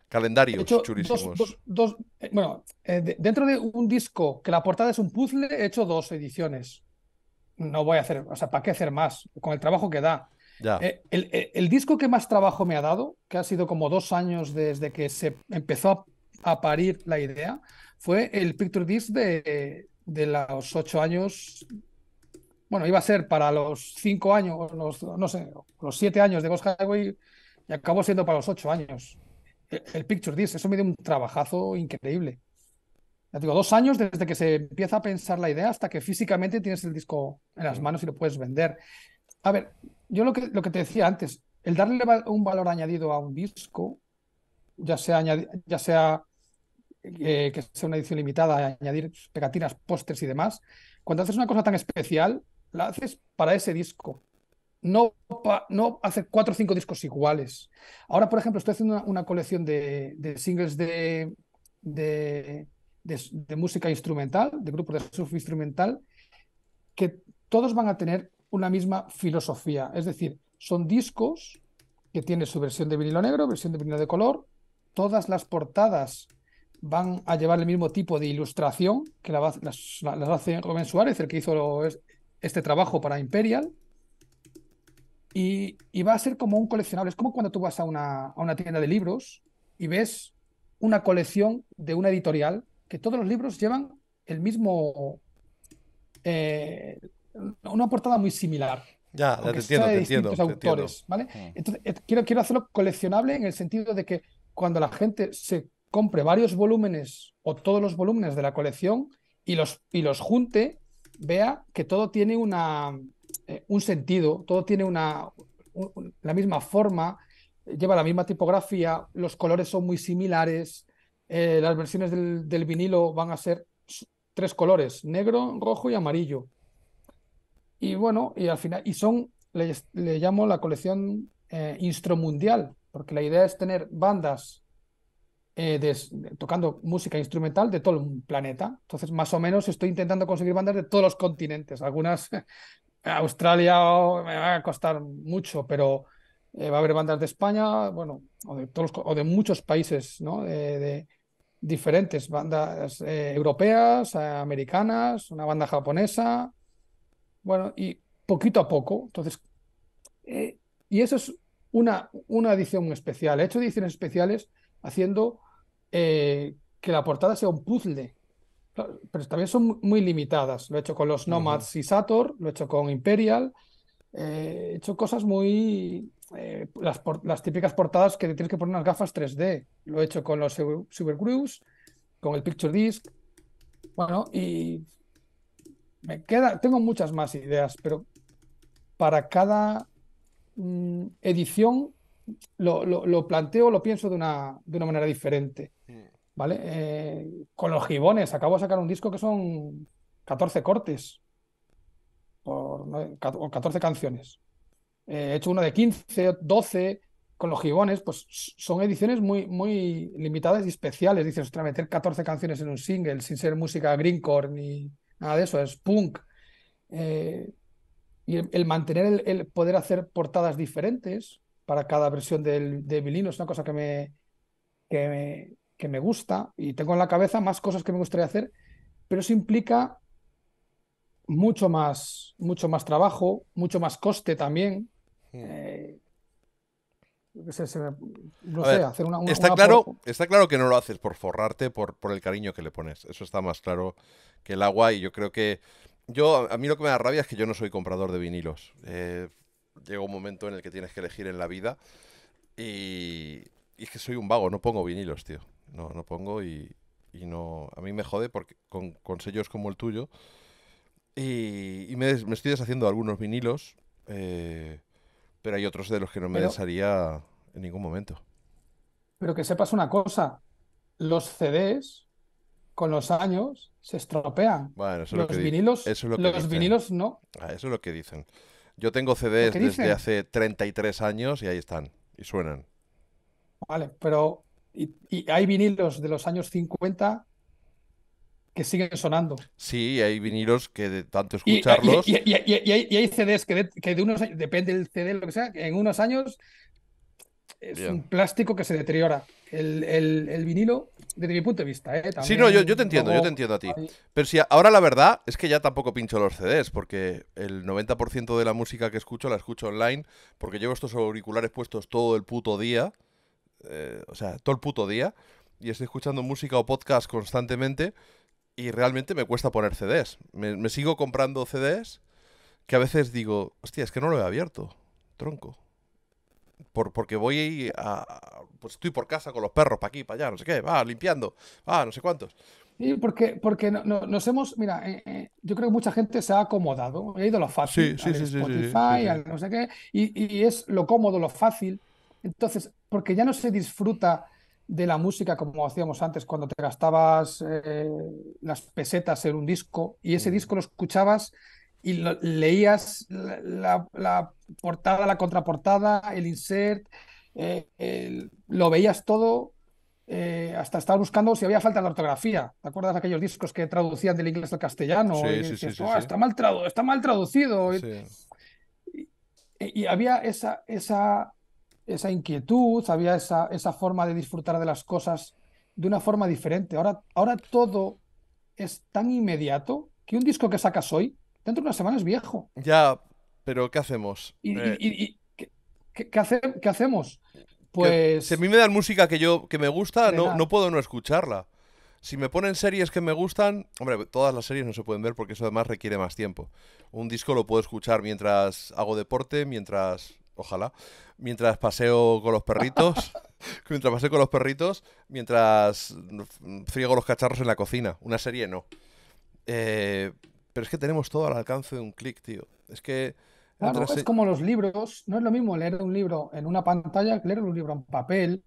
Calendarios he eh, bueno, eh, dentro de un disco que la portada es un puzzle, he hecho dos ediciones. No voy a hacer, o sea, ¿para qué hacer más? Con el trabajo que da. Ya. Eh, el, disco que más trabajo me ha dado, que ha sido como dos años desde que se empezó a, parir la idea, fue el Picture Disc de, de los ocho años bueno, iba a ser para los cinco años, no sé, los siete años de Ghost Highway y acabó siendo para los ocho años. E, el, Picture Disc, eso me dio un trabajazo increíble. Ya digo, dos años desde que se empieza a pensar la idea hasta que físicamente tienes el disco en las manos y lo puedes vender. A ver, yo lo que, te decía antes, el darle un valor añadido a un disco, ya sea, ya sea eh, que sea una edición limitada, añadir pegatinas, pósters y demás, cuando haces una cosa tan especial, la haces para ese disco no, no cuatro o cinco discos iguales. Ahora, por ejemplo, estoy haciendo una, colección de, singles de, de, música instrumental, de grupos de surf instrumental, que todos van a tener una misma filosofía. Es decir, son discos que tienen su versión de vinilo negro, versión de vinilo de color, todas las portadas van a llevar el mismo tipo de ilustración que la, las, hace Rubén Suárez, el que hizo este trabajo para Imperial y, va a ser como un coleccionable. Es como cuando tú vas a una, una tienda de libros y ves una colección de una editorial que todos los libros llevan el mismo. Eh, una portada muy similar. Ya, te entiendo, te entiendo, autores, ¿vale? Mm. Entonces, eh, quiero, quiero hacerlo coleccionable en el sentido de que cuando la gente se compre varios volúmenes o todos los volúmenes de la colección y los, y los junte, vea que todo tiene una, eh, un sentido, todo tiene una, la misma forma, lleva la misma tipografía, los colores son muy similares, eh, las versiones del, vinilo van a ser tres colores, negro, rojo y amarillo. Y bueno, y al final, y son, le, llamo la colección eh, porque la idea es tener bandas eh, tocando música instrumental de todo el planeta. Entonces, más o menos, estoy intentando conseguir bandas de todos los continentes. Algunas Australia oh, me va a costar mucho, pero eh, va a haber bandas de España, bueno, o de, todos de muchos países, de diferentes bandas eh, europeas, americanas, una banda japonesa, bueno, y poquito a poco. Entonces, eh, y eso es una, una edición especial. He hecho ediciones especiales haciendo que la portada sea un puzzle pero también son muy limitadas. Lo he hecho con los Nomads y Sator, lo he hecho con Imperial. Eh, he hecho cosas muy. Eh, las, típicas portadas que tienes que poner unas gafas 3D. Lo he hecho con los Super con el Picture Disc. Bueno, y. Me queda. Tengo muchas más ideas, pero para cada mm, edición lo, planteo, lo pienso de una, de una manera diferente. ¿vale? Eh, con los gibones, acabo de sacar un disco que son 14 cortes, o 14 canciones. Eh, he hecho uno de 15, 12, con los gibones, pues son ediciones muy, muy limitadas y especiales. Dices, ostras, meter 14 canciones en un single sin ser música greencore ni nada de eso, es punk. Eh, y el, mantener el, poder hacer portadas diferentes para cada versión del, de es una cosa que me, que me que me gusta y tengo en la cabeza más cosas que me gustaría hacer, pero eso implica mucho más, mucho más trabajo, mucho más coste también. Hmm. Eh, no sé, hacer una, está, claro, está claro que no lo haces por forrarte, por, por el cariño que le pones. Eso está más claro que el agua y yo creo que... Yo, a mí lo que me da rabia es que yo no soy comprador de vinilos. Eh, llega un momento en el que tienes que elegir en la vida y, y es que soy un vago, no pongo vinilos, tío no, no pongo y, no. A mí me jode porque con, sellos como el tuyo. Y, me, estoy deshaciendo algunos vinilos, eh, pero hay otros de los que no me desharía en ningún momento. Pero que sepas una cosa: los CDs con los años se estropean. Bueno, eso lo que vinilos, los vinilos no. Ah, eso es lo que dicen. Yo tengo CDs desde hace 33 años y ahí están y suenan. Vale, pero y, hay vinilos de los años 50 que siguen sonando. Sí, hay vinilos que de tanto escucharlos. Y, hay, CDs que de, unos años… unos depende del CD, lo que sea, que en unos años es un plástico que se deteriora. El, vinilo, desde mi punto de vista. ¿eh? También sí, no, yo, te entiendo, yo te entiendo a ti. Pero si ahora la verdad es que ya tampoco pincho los CDs, porque el 90% de la música que escucho la escucho online, porque llevo estos auriculares puestos todo el puto día eh, o sea, todo el puto día y estoy escuchando música o podcast constantemente y realmente me cuesta poner CDs. Me, sigo comprando CDs que a veces digo, hostia, es que no lo he abierto, tronco. Por, porque voy a, Pues estoy por casa con los perros, para aquí, para allá, no sé qué, va, limpiando, va, no sé cuántos. Y porque, porque nos hemos, mira, eh, eh, yo creo que mucha gente se ha acomodado, ha ido lo fácil, Spotify, al no sé qué, y, y es lo cómodo, lo fácil. Entonces, porque ya no se disfruta de la música como hacíamos antes, cuando te gastabas eh, las pesetas en un disco y ese mm. disco lo escuchabas y leías la, portada, la contraportada, el insert, eh, lo veías todo, eh, hasta estabas buscando si había falta la ortografía. ¿Te acuerdas de aquellos discos que traducían del inglés al castellano? está, mal traducido. Y, y, había esa, esa esa inquietud, había esa, esa forma de disfrutar de las cosas de una forma diferente. Ahora, ahora todo es tan inmediato que un disco que sacas hoy, dentro de una semana es viejo. Ya, pero ¿qué hacemos? Eh, ¿qué, hacemos? Pues... si a mí pues me dan música que, yo, que me gusta, no, no puedo no escucharla. Si me ponen series que me gustan, hombre, todas las series no se pueden ver porque eso además requiere más tiempo. Un disco lo puedo escuchar mientras hago deporte, mientras ojalá, mientras paseo con los perritos, [laughs] mientras paseo con los perritos, mientras friego los cacharros en la cocina. Una serie no. Eh, pero es que tenemos todo al alcance de un clic, tío. Es que... es como los libros, no es lo mismo leer un libro en una pantalla que leer un libro en papel.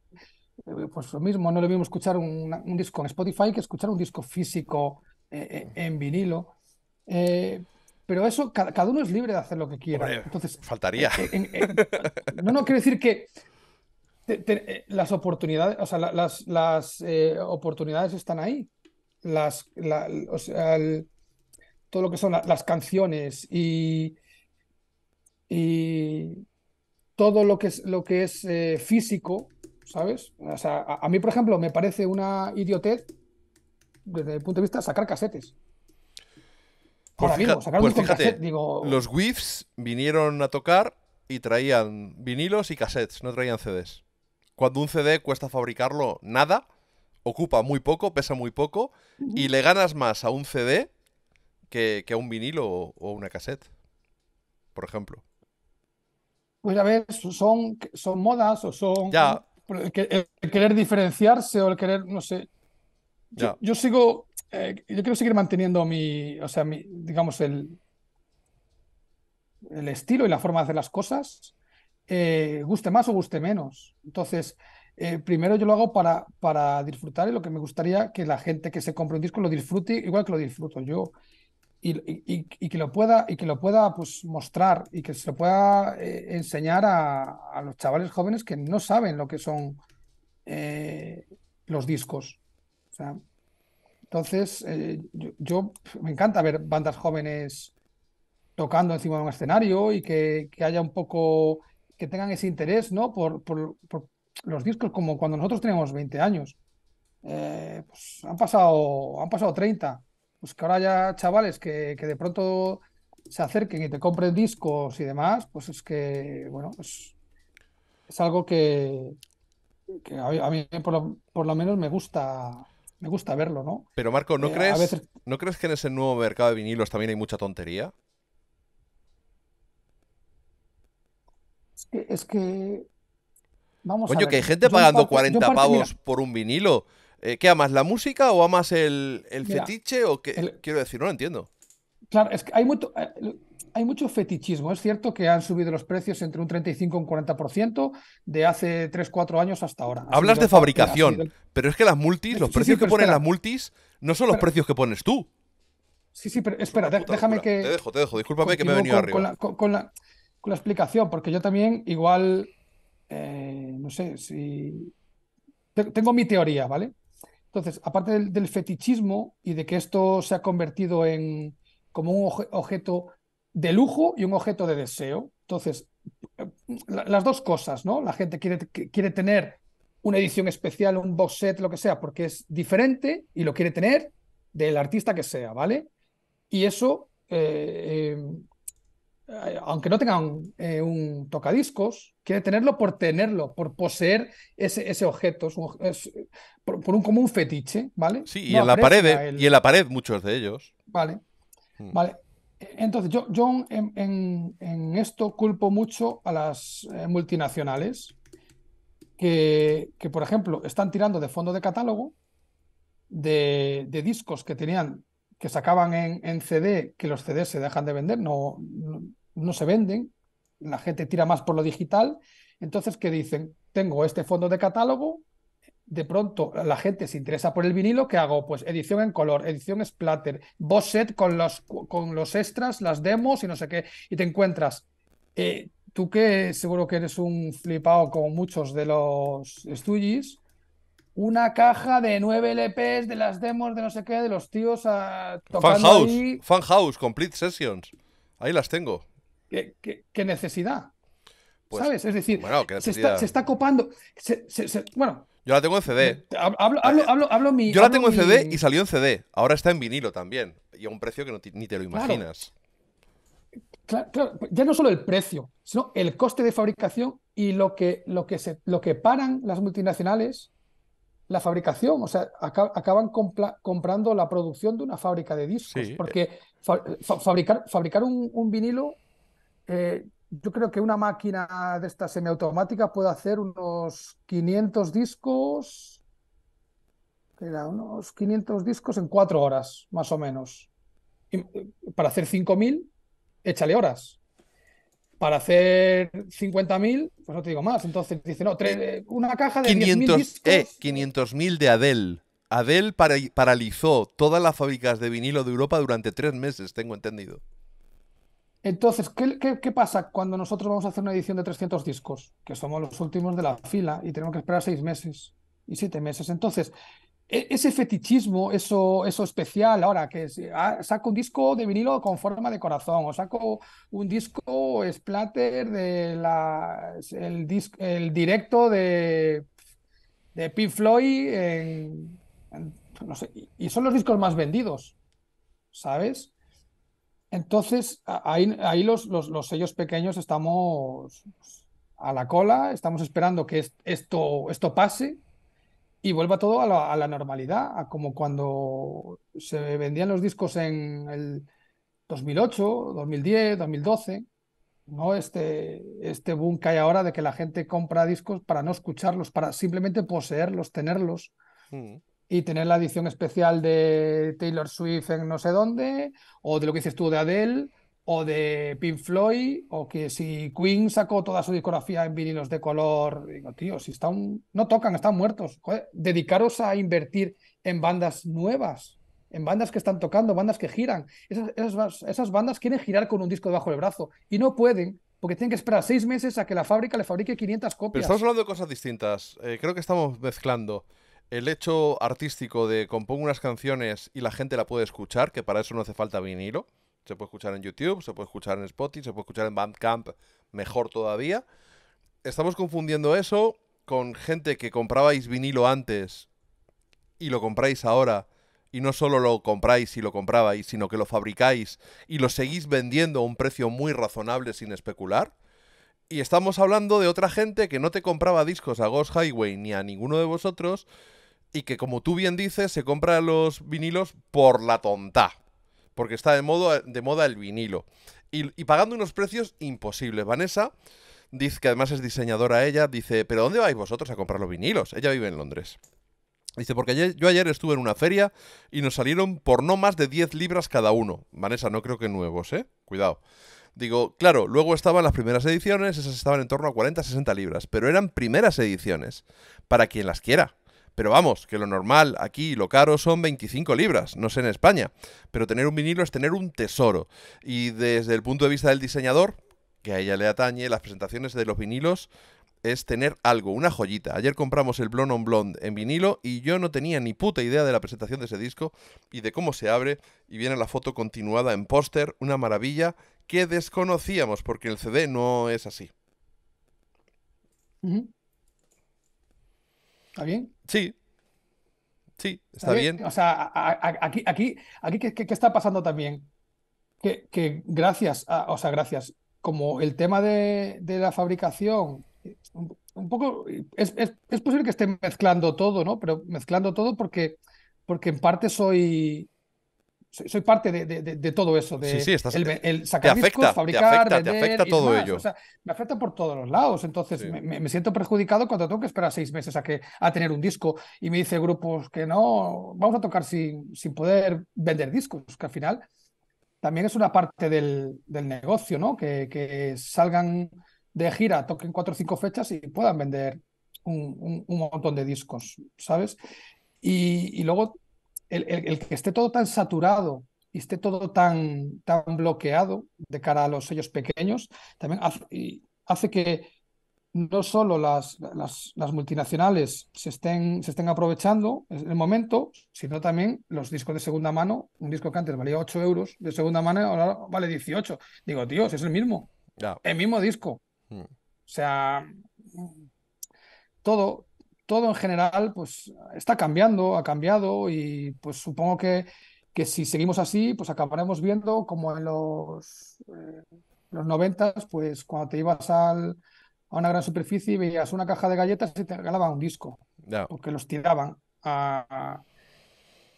Eh, pues lo mismo, no es lo mismo escuchar un, disco en Spotify que escuchar un disco físico eh, eh, en vinilo. Eh, pero eso, cada, uno es libre de hacer lo que quiera. Entonces, faltaría. Eh, no, no, quiero decir que eh, las oportunidades, o sea, las, eh, oportunidades están ahí. Las, la, todo lo que son las canciones y, todo lo que es, lo que es físico, ¿sabes? O sea, a, a, mí, por ejemplo, me parece una idiotez desde el punto de vista de sacar casetes. Pues, fíjate, oh". los whiffs vinieron a tocar y traían vinilos y cassettes, no traían CDs. Cuando un CD cuesta fabricarlo nada, ocupa muy poco, pesa muy poco, y le ganas más a un CD que, a un vinilo o, una cassette, por ejemplo. Pues a ver, son, son modas o son... El, querer diferenciarse o el querer, no sé. yo sigo eh, yo quiero seguir manteniendo mi, o sea, mi, digamos, el, el estilo y la forma de hacer las cosas, eh, guste más o guste menos. Entonces, eh, primero yo lo hago para, disfrutar y lo que me gustaría que la gente que se compre un disco lo disfrute igual que lo disfruto yo. Y, que lo pueda, y que lo pueda pues, mostrar y que se lo pueda enseñar a, a, los chavales jóvenes que no saben lo que son los discos. O sea, entonces, eh, yo, me encanta ver bandas jóvenes tocando encima de un escenario y que, haya un poco, que tengan ese interés, ¿no? Por, los discos como cuando nosotros teníamos 20 años. Eh, pues han pasado, han pasado 30. Pues que ahora haya chavales que, de pronto se acerquen y te compren discos y demás, pues es que, bueno, es, es algo que, a mí, por lo menos me gusta me gusta verlo, ¿no? Pero Marco, ¿no, eh, crees, ¿no crees que en ese nuevo mercado de vinilos también hay mucha tontería? Es que, vamos a ver. que hay gente pagando 40 pavos por un vinilo. Eh, ¿Qué amas, la música o amas el, fetiche? o qué? Quiero decir, no lo entiendo. Claro, es que hay mucho... Eh, hay mucho fetichismo. Es cierto que han subido los precios entre un 35 y un 40% de hace 3-4 años hasta ahora. Hablas de fabricación, pero es que las multis, los precios que ponen las multis, no son los precios que pones tú. Sí, sí, pero espera, déjame que. Te dejo, te dejo, discúlpame que me he venido con, arriba. Con la, con, la, con la explicación, porque yo también, igual, eh, no sé si. Tengo mi teoría, ¿vale? Entonces, aparte del, fetichismo y de que esto se ha convertido en como un objeto de lujo y un objeto de deseo. Entonces, las dos cosas, ¿no? La gente quiere, quiere tener una edición especial, un box set, lo que sea, porque es diferente y lo quiere tener del artista que sea, ¿vale? Y eso, eh, eh, aunque no tengan eh, un tocadiscos, quiere tenerlo por tenerlo, por poseer ese, objeto, por, un común fetiche, ¿vale? Sí, y en la pared, y en la pared muchos de ellos. Vale, hmm. vale. Entonces, yo, en, esto culpo mucho a las eh, multinacionales que, por ejemplo, están tirando de fondo de catálogo de, discos que tenían, que sacaban en, CD, que los CD se dejan de vender, no, no se venden, la gente tira más por lo digital. Entonces, que dicen? Tengo este fondo de catálogo, de pronto la gente se interesa por el vinilo, ¿qué hago? Pues edición en color, edición splatter, boss set con los, con los extras, las demos y no sé qué. Y te encuentras, eh, tú que seguro que eres un flipado como muchos de los estudios una caja de 9 LPs de las demos de no sé qué, de los tíos a, ah, Fan House, Fan House, Complete Sessions. Ahí las tengo. ¿Qué, necesidad? Pues, ¿Sabes? Es decir, se, está, se, está, copando. Se, bueno, yo la tengo en CD. Hablo, mi. Yo la tengo en CD y salió en CD. Ahora está en vinilo también. Y a un precio que ni te lo imaginas. Claro. Ya no solo el precio, sino el coste de fabricación y lo que, lo que, se, lo que paran las multinacionales, la fabricación. O sea, acaban comprando la producción de una fábrica de discos. Porque fabricar, fabricar un, vinilo eh, yo creo que una máquina de esta semiautomática puede hacer unos 500 discos. Era unos 500 discos en 4 horas, más o menos. Eh, para hacer 5000, échale horas. Para hacer 50.000, pues no te digo más. Entonces dice, no, eh, una caja de 500.000 eh, 500.000 de Adel Adele paralizó todas las fábricas de vinilo de Europa durante tres meses, tengo entendido. Entonces, ¿qué, pasa cuando nosotros vamos a hacer una edición de 300 discos? Que somos los últimos de la fila y tenemos que esperar seis meses y siete meses. Entonces, e, ese fetichismo, eso, eso especial, ahora que ah, saco un disco de vinilo con forma de corazón, o saco un disco splatter de la, el, directo de, de Pink Floyd, y son los discos más vendidos, ¿sabes? Entonces, ahí, ahí los, los, sellos pequeños estamos a la cola, estamos esperando que esto, esto pase y vuelva todo a la, normalidad, a como cuando se vendían los discos en el 2008, 2010, 2012. ¿no? Este, este boom que hay ahora de que la gente compra discos para no escucharlos, para simplemente poseerlos, tenerlos. Mm y tener la edición especial de Taylor Swift en no sé dónde, o de lo que dices tú de Adele, o de Pink Floyd, o que si Queen sacó toda su discografía en vinilos de color, digo, tío, si están, no tocan, están muertos. dedicaros a invertir en bandas nuevas, en bandas que están tocando, bandas que giran. Esas, bandas quieren girar con un disco debajo del brazo y no pueden porque tienen que esperar seis meses a que la fábrica le fabrique 500 copias. Pero estamos hablando de cosas distintas. Eh, creo que estamos mezclando el hecho artístico de compongo unas canciones y la gente la puede escuchar, que para eso no hace falta vinilo. Se puede escuchar en YouTube, se puede escuchar en Spotify, se puede escuchar en Bandcamp, mejor todavía. Estamos confundiendo eso con gente que comprabais vinilo antes y lo compráis ahora. Y no solo lo compráis y lo comprabais, sino que lo fabricáis y lo seguís vendiendo a un precio muy razonable sin especular. Y estamos hablando de otra gente que no te compraba discos a Ghost Highway ni a ninguno de vosotros, y que, como tú bien dices, se compra los vinilos por la tonta. Porque está de, moda el vinilo. Y, pagando unos precios imposibles. Vanessa dice que además es diseñadora ella, dice, pero ¿dónde vais vosotros a comprar los vinilos? Ella vive en Londres. Dice, porque yo ayer estuve en una feria y nos salieron por no más de 10 libras cada uno. Vanessa, no creo que nuevos, ¿eh? Cuidado. Digo, claro, luego estaban las primeras ediciones, esas estaban en torno a 40-60 libras, pero eran primeras ediciones, para quien las quiera. Pero vamos, que lo normal aquí, lo caro son 25 libras, no sé en España. Pero tener un vinilo es tener un tesoro. Y desde el punto de vista del diseñador, que a ella le atañe, las presentaciones de los vinilos es tener algo, una joyita. Ayer compramos el Blonde on Blonde en vinilo y yo no tenía ni puta idea de la presentación de ese disco y de cómo se abre y viene la foto continuada en póster, una maravilla que desconocíamos porque el CD no es así. ¿Está bien? Sí. Sí, está, bien? O sea, aquí, aquí, aquí ¿qué, está pasando también? Que, gracias, o sea, gracias, como el tema de, la fabricación, un, poco, es, posible que esté mezclando todo, ¿no? Pero mezclando todo porque, porque en parte soy, soy, parte de, todo eso. De sí, el, sacar afecta, discos, fabricar, afecta, todo ello. me afecta por todos los lados. Entonces me, siento perjudicado cuando tengo que esperar seis meses a, que, a tener un disco y me dice grupos pues que no, vamos a tocar sin, sin poder vender discos, que al final también es una parte del, negocio, ¿no? Que, salgan de gira, toquen cuatro o cinco fechas y puedan vender un, montón de discos, ¿sabes? y luego el, que esté todo tan saturado y esté todo tan, tan bloqueado de cara a los sellos pequeños, también hace, que no solo las, las, multinacionales se estén, se estén aprovechando en el momento, sino también los discos de segunda mano. Un disco que antes valía 8 euros de segunda mano, ahora vale 18. Digo, tío, es el mismo. El mismo disco. Mm. O sea, todo, todo en general pues está cambiando, ha cambiado y pues supongo que, si seguimos así pues acabaremos viendo como en los, eh, los 90 pues cuando te ibas a una gran superficie y veías una caja de galletas y te regalaban un disco porque los tiraban a,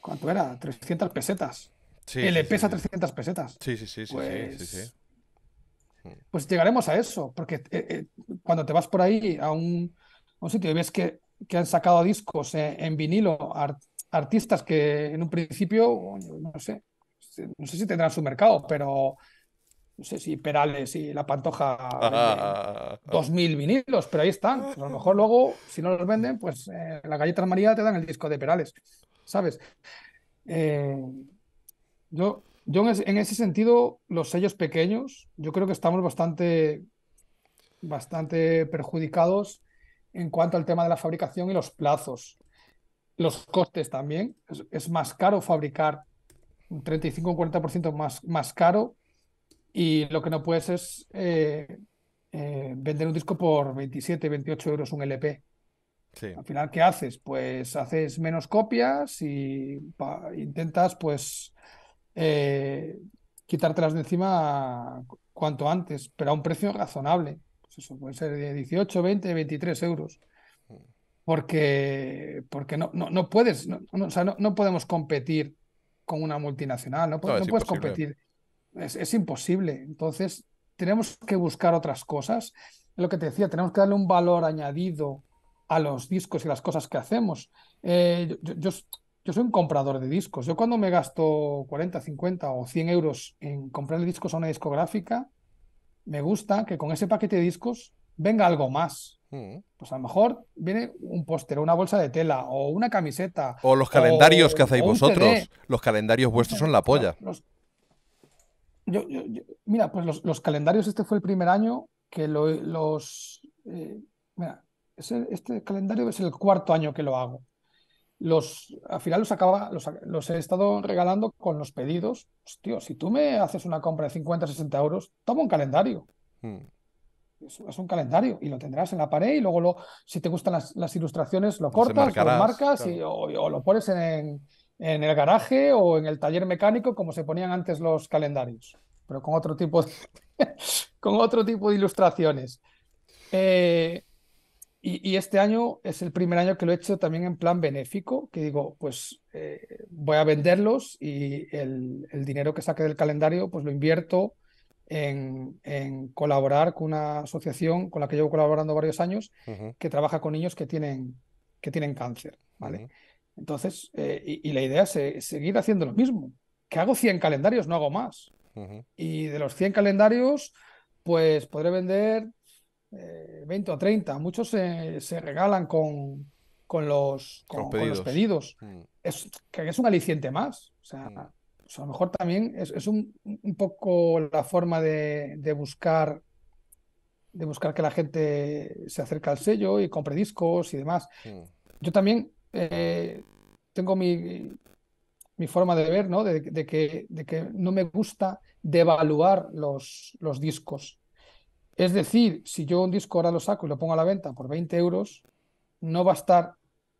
¿cuánto era? 300 pesetas. Sí, e pesa 300 pesetas. Sí, sí, sí, pues, pues... llegaremos a eso, porque eh, eh, cuando te vas por ahí a un, a un sitio y ves que que han sacado discos en, vinilo, artistas que en un principio, no sé, no sé si tendrán su mercado, pero no sé si Perales y La Pantoja 2000 ah, ah, ah, dos vinilos, pero ahí están. A lo mejor luego, si no los venden, pues eh, la galleta María te dan el disco de Perales, ¿sabes? Eh, yo yo en, ese sentido, los sellos pequeños, yo creo que estamos bastante, bastante perjudicados en cuanto al tema de la fabricación y los plazos. Los costes también. Es, más caro fabricar, un 35 o 40% más, más caro. Y lo que no puedes es eh, eh, vender un disco por 27, 28 euros un LP. Al final, ¿qué haces? Pues haces menos copias y intentas, pues, eh, quitártelas de encima cuanto antes, pero a un precio razonable. Pues eso puede ser de 18, 20, 23 euros. Porque, porque no, no, puedes, no, podemos competir con una multinacional, no, puedes competir. Es, imposible. Entonces, tenemos que buscar otras cosas. Lo que te decía, tenemos que darle un valor añadido a los discos y las cosas que hacemos. Eh, yo, yo, soy un comprador de discos. Yo cuando me gasto 40, 50 o 100 euros en comprar discos a una discográfica, me gusta que con ese paquete de discos venga algo más. Mm. Pues a lo mejor viene un póster, una bolsa de tela o una camiseta. O los calendarios que hacéis vosotros. Los calendarios vuestros son la polla. mira, pues los, calendarios, este fue el primer año que lo, los... Eh, este calendario es el cuarto año que lo hago los, al final los, acaba, los, he estado regalando con los pedidos. Hostia, si tú me haces una compra de 50, 60 euros, toma un calendario. Hmm. Es, un calendario y lo tendrás en la pared y luego, lo, si te gustan las, ilustraciones, lo pues cortas, lo marcas y, o, lo pones en, el garaje o en el taller mecánico como se ponían antes los calendarios, pero con otro tipo [laughs] con otro tipo de ilustraciones. Eh, y, este año es el primer año que lo he hecho también en plan benéfico, que digo, pues eh, voy a venderlos y el, dinero que saque del calendario, pues lo invierto en, colaborar con una asociación con la que llevo colaborando varios años, que trabaja con niños que tienen, que tienen cáncer, ¿vale? Entonces, eh, y, la idea es, seguir haciendo lo mismo. Que hago 100 calendarios, no hago más. Y de los 100 calendarios, pues podré vender 20 eh, o 30. Muchos se, regalan con, los, pedidos. Mm. Es, que es un aliciente más. O sea, mm. pues, a lo mejor también es, un, poco la forma de, buscar de buscar que la gente se acerque al sello y compre discos y demás. Mm. Yo también eh, tengo mi, forma de ver, ¿no? De, que, de que no me gusta devaluar los, los discos. Es decir, si yo un disco ahora lo saco y lo pongo a la venta por 20 euros, no va a estar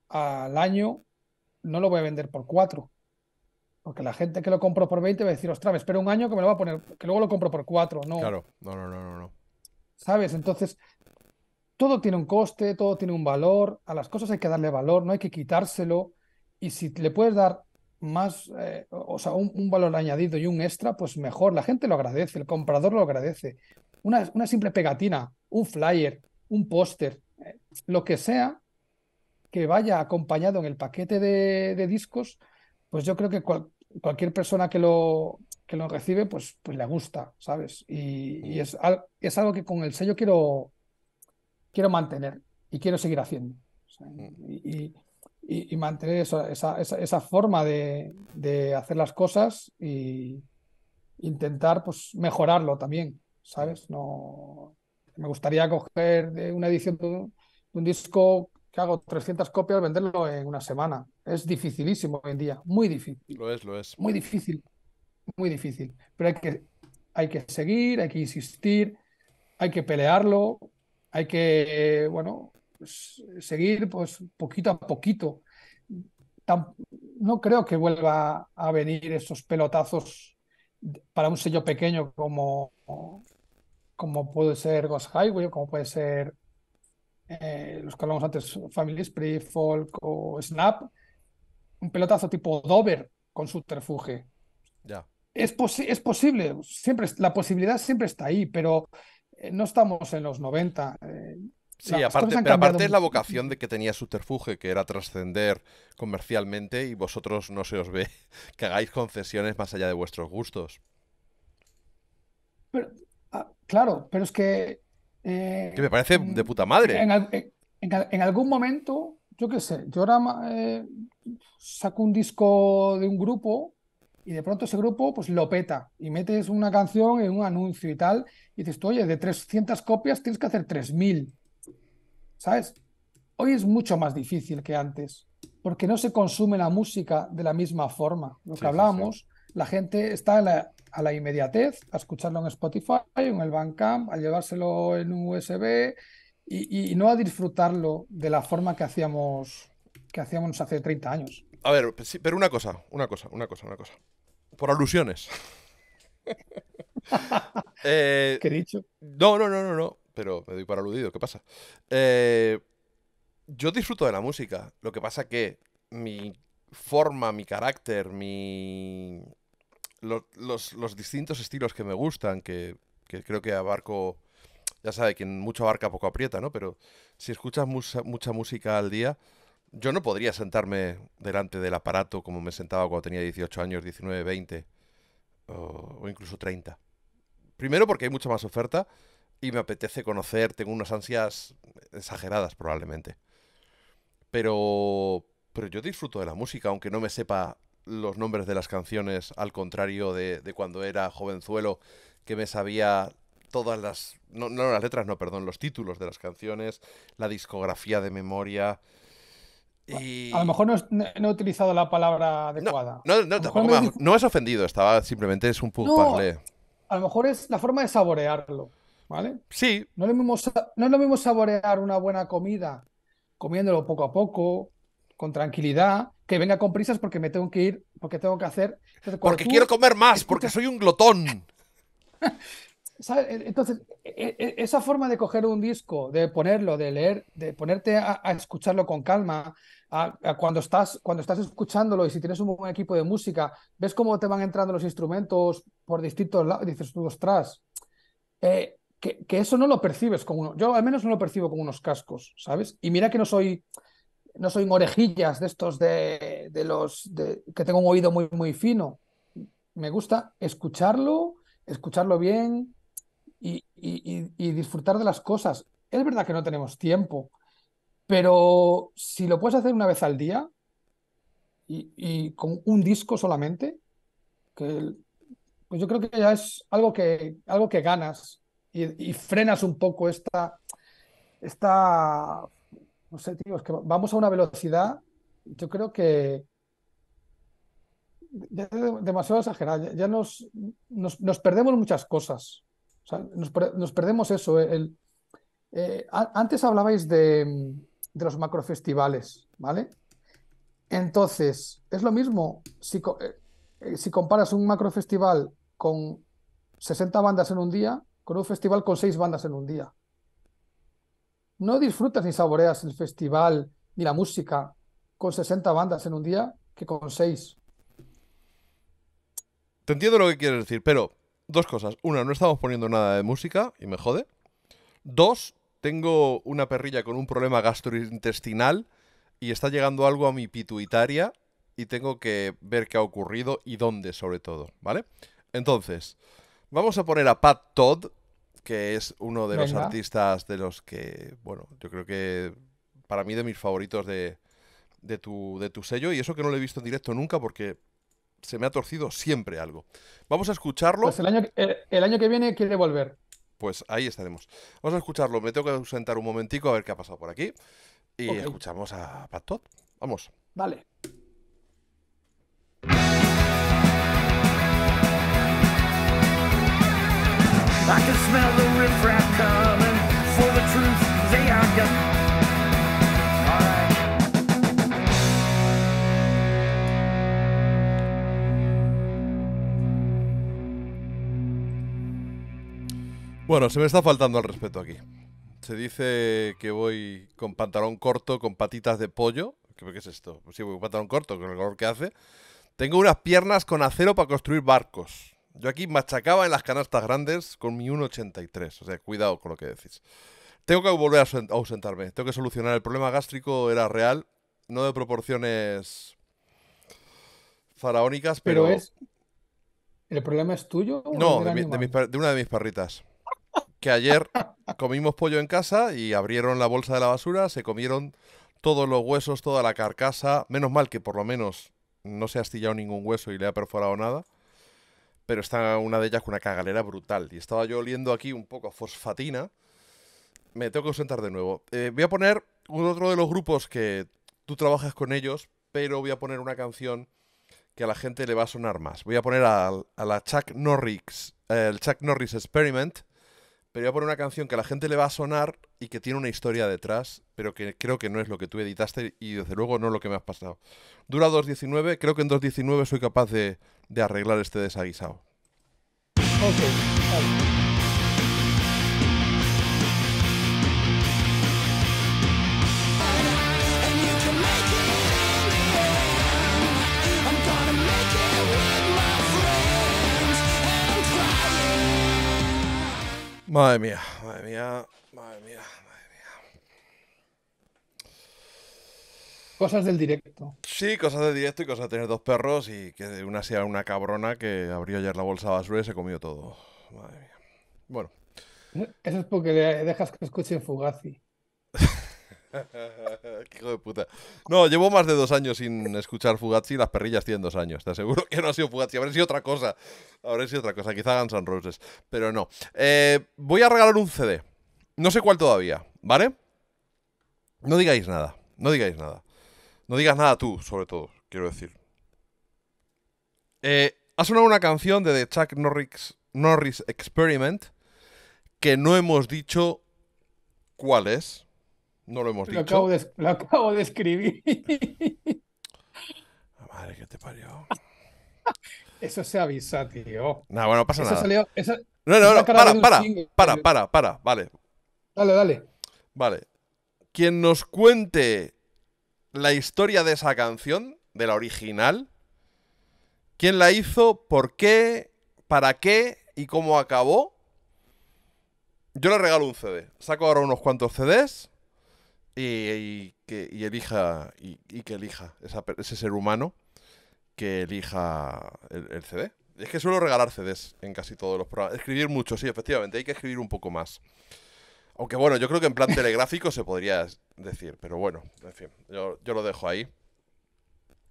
al año, no lo voy a vender por 4. Porque la gente que lo compró por 20 va a decir, ostras, me un año que me lo va a poner, que luego lo compro por 4. No. Claro, no, no, no, no. ¿Sabes? Entonces, todo tiene un coste, todo tiene un valor, a las cosas hay que darle valor, no hay que quitárselo. Y si le puedes dar más, eh, o sea, un, valor añadido y un extra, pues mejor. La gente lo agradece, el comprador lo agradece una, simple pegatina, un flyer, un póster, eh, lo que sea que vaya acompañado en el paquete de, discos, pues yo creo que cualquier persona que lo, que lo recibe, pues, pues le gusta, ¿sabes? Y, es, algo que con el sello quiero, quiero mantener y quiero seguir haciendo. Mm. y, mantener esa, forma de, de hacer las cosas y intentar pues, mejorarlo también. ¿sabes? No, me gustaría coger una edición de un, disco que hago 300 copias, venderlo en una semana. Es dificilísimo hoy en día, muy difícil. Lo es, lo es. Muy difícil, muy difícil. Pero hay que, hay que seguir, hay que insistir, hay que pelearlo, hay que, bueno, pues, seguir pues poquito a poquito. no creo que vuelva a venir esos pelotazos para un sello pequeño como, como puede ser Ghost Highway como puede ser eh, los que hablamos antes, Family Spree, Folk o Snap, un pelotazo tipo Dover con subterfuge. Ya. Es, posible, siempre, la posibilidad siempre está ahí, pero eh, no estamos en los 90. Eh, sí, aparte, pero aparte es la vocación de que tenía subterfuge, que era trascender comercialmente y vosotros no se os ve [laughs] que hagáis concesiones más allá de vuestros gustos. Pero Ah, claro, pero es que... Eh, que me parece de puta madre. Eh, en, algún momento, yo qué sé, yo ahora eh, saco un disco de un grupo y de pronto ese grupo pues lo peta y metes una canción en un anuncio y tal y dices, oye, de 300 copias tienes que hacer 3.000. ¿Sabes? Hoy es mucho más difícil que antes porque no se consume la música de la misma forma. Lo que hablábamos, la gente está en la a la inmediatez, a escucharlo en Spotify, en el Bandcamp, a llevárselo en un USB y, no a disfrutarlo de la forma que hacíamos, que hacíamos hace 30 años. A ver, pero una cosa, una cosa, una cosa, una cosa. Por alusiones. [laughs] Eh, ¿Qué he dicho? No, no, no, no, no. Pero me doy por aludido, ¿qué pasa? Eh, yo disfruto de la música. Lo que pasa que mi forma, mi carácter, mi los, los, distintos estilos que me gustan, que, creo que abarco, ya sabe, quien mucho abarca poco aprieta, ¿no? Pero si escuchas mucha, música al día, yo no podría sentarme delante del aparato como me sentaba cuando tenía 18 años, 19, 20 o, incluso 30. Primero porque hay mucha más oferta y me apetece conocer, tengo unas ansias exageradas probablemente. Pero, pero yo disfruto de la música, aunque no me sepa los nombres de las canciones, al contrario de, cuando era jovenzuelo, que me sabía todas las... No, las letras, no, perdón, los títulos de las canciones, la discografía de memoria. Y... A lo mejor no, he utilizado la palabra adecuada. No, no me... Has, ofendido, estaba simplemente es un pug A lo mejor es la forma de saborearlo, ¿vale? Sí. No lo no es lo mismo saborear una buena comida comiéndolo poco a poco, con tranquilidad, que venga con prisas porque me tengo que ir, porque tengo que hacer. porque quiero comer más, porque soy un glotón. [laughs] E-, entonces, e-, e-, esa forma de coger un disco, de ponerlo, de leer, de ponerte a, escucharlo con calma, cuando, estás, cuando estás escuchándolo y si tienes un buen equipo de música, ves cómo te van entrando los instrumentos por distintos lados, dices tú, ostras, eh, que, eso no lo percibes con uno. Yo al menos no lo percibo con unos cascos, ¿sabes? Y mira que no soy no soy morejillas orejillas de estos de, los de, que tengo un oído muy, muy fino. Me gusta escucharlo, escucharlo bien y, disfrutar de las cosas. Es verdad que no tenemos tiempo, pero si lo puedes hacer una vez al día y, con un disco solamente, pues yo creo que ya es algo que, algo que ganas y frenas un poco esta, esta no sé, tío, es que vamos a una velocidad, yo creo que demasiado exagerada, ya, nos, nos, perdemos muchas cosas, nos, perdemos eso. Eh, eh, antes hablabais de, de los macrofestivales, ¿vale? Entonces, es lo mismo si, eh, si comparas un macrofestival con 60 bandas en un día con un festival con 6 bandas en un día no disfrutas ni saboreas el festival ni la música con 60 bandas en un día que con 6. Te entiendo lo que quieres decir, pero dos cosas. Una, no estamos poniendo nada de música y me jode. Dos, tengo una perrilla con un problema gastrointestinal y está llegando algo a mi pituitaria y tengo que ver qué ha ocurrido y dónde sobre todo, ¿vale? Entonces, vamos a poner a Pat Todd que es uno de los artistas de los que, bueno, yo creo que para mí de mis favoritos de, tu, de tu sello, y eso que no lo he visto en directo nunca porque se me ha torcido siempre algo. Vamos a escucharlo. Pues el año, el, año que viene quiere volver. Pues ahí estaremos. Vamos a escucharlo. Me tengo que ausentar un momentico a ver qué ha pasado por aquí. Y escuchamos a Pat Vamos. Vale. Bueno, se me está faltando al respeto aquí. Se dice que voy con pantalón corto, con patitas de pollo. qué es esto? Pues sí, voy con pantalón corto, con el color que hace. Tengo unas piernas con acero para construir barcos. Yo aquí machacaba en las canastas grandes con mi 1,83. O sea, cuidado con lo que decís. Tengo que volver a ausentarme. Tengo que solucionar. El problema gástrico era real. No de proporciones faraónicas, pero. es... ¿El problema es tuyo? no, de, de una de mis perritas. Que ayer [laughs] comimos pollo en casa y abrieron la bolsa de la basura, se comieron todos los huesos, toda la carcasa. Menos mal que por lo menos no se ha astillado ningún hueso y le ha perforado nada pero está una de ellas con una cagalera brutal. Y estaba yo oliendo aquí un poco a fosfatina. Me tengo que sentar de nuevo. Eh, voy a poner otro de los grupos que tú trabajas con ellos, pero voy a poner una canción que a la gente le va a sonar más. Voy a poner a, la Chuck Norris, el Chuck Norris Experiment, pero voy a poner una canción que a la gente le va a sonar y que tiene una historia detrás, pero que creo que no es lo que tú editaste y desde luego no es lo que me has pasado. Dura 2.19, creo que en 2.19 soy capaz de, arreglar este desaguisado. Madre mía, madre mía, madre mía, madre mía. Cosas del directo. Sí, cosas del directo y cosas de tener dos perros y que una sea una cabrona que abrió ayer la bolsa de basura y se comió todo. Madre mía. Bueno. Eso es porque dejas que escuchen Fugazi. [laughs] [laughs] hijo de puta. No, llevo más de dos años sin escuchar Fugazi las perrillas tienen dos años. Te aseguro que no ha sido Fugazi, habrá sido otra cosa. ahora si otra cosa, quizá Guns N' Roses. Pero no. Eh, voy a regalar un CD. No sé cuál todavía, ¿vale? No digáis nada. No digáis nada. No digas nada tú, sobre todo, quiero decir. Eh, ha sonado una canción de The Chuck Norris Experiment que no hemos dicho cuál es. No lo hemos dicho. Acabo de, lo acabo de escribir. Madre que te parió. Eso se avisa, tío. No, bueno, pasa nada. no, no, no, para, para, para, para, para, vale. Dale, dale. Vale. Quien nos cuente la historia de esa canción, de la original, quién la hizo, por qué, para qué y cómo acabó, yo le regalo un CD. Saco ahora unos cuantos CDs y, que, elija y, que elija ese ser humano que elija el, CD. Es que suelo regalar CDs en casi todos los programas. Escribir mucho, sí, efectivamente, hay que escribir un poco más. Aunque bueno, yo creo que en plan telegráfico se podría decir, pero bueno, en fin, yo, lo dejo ahí.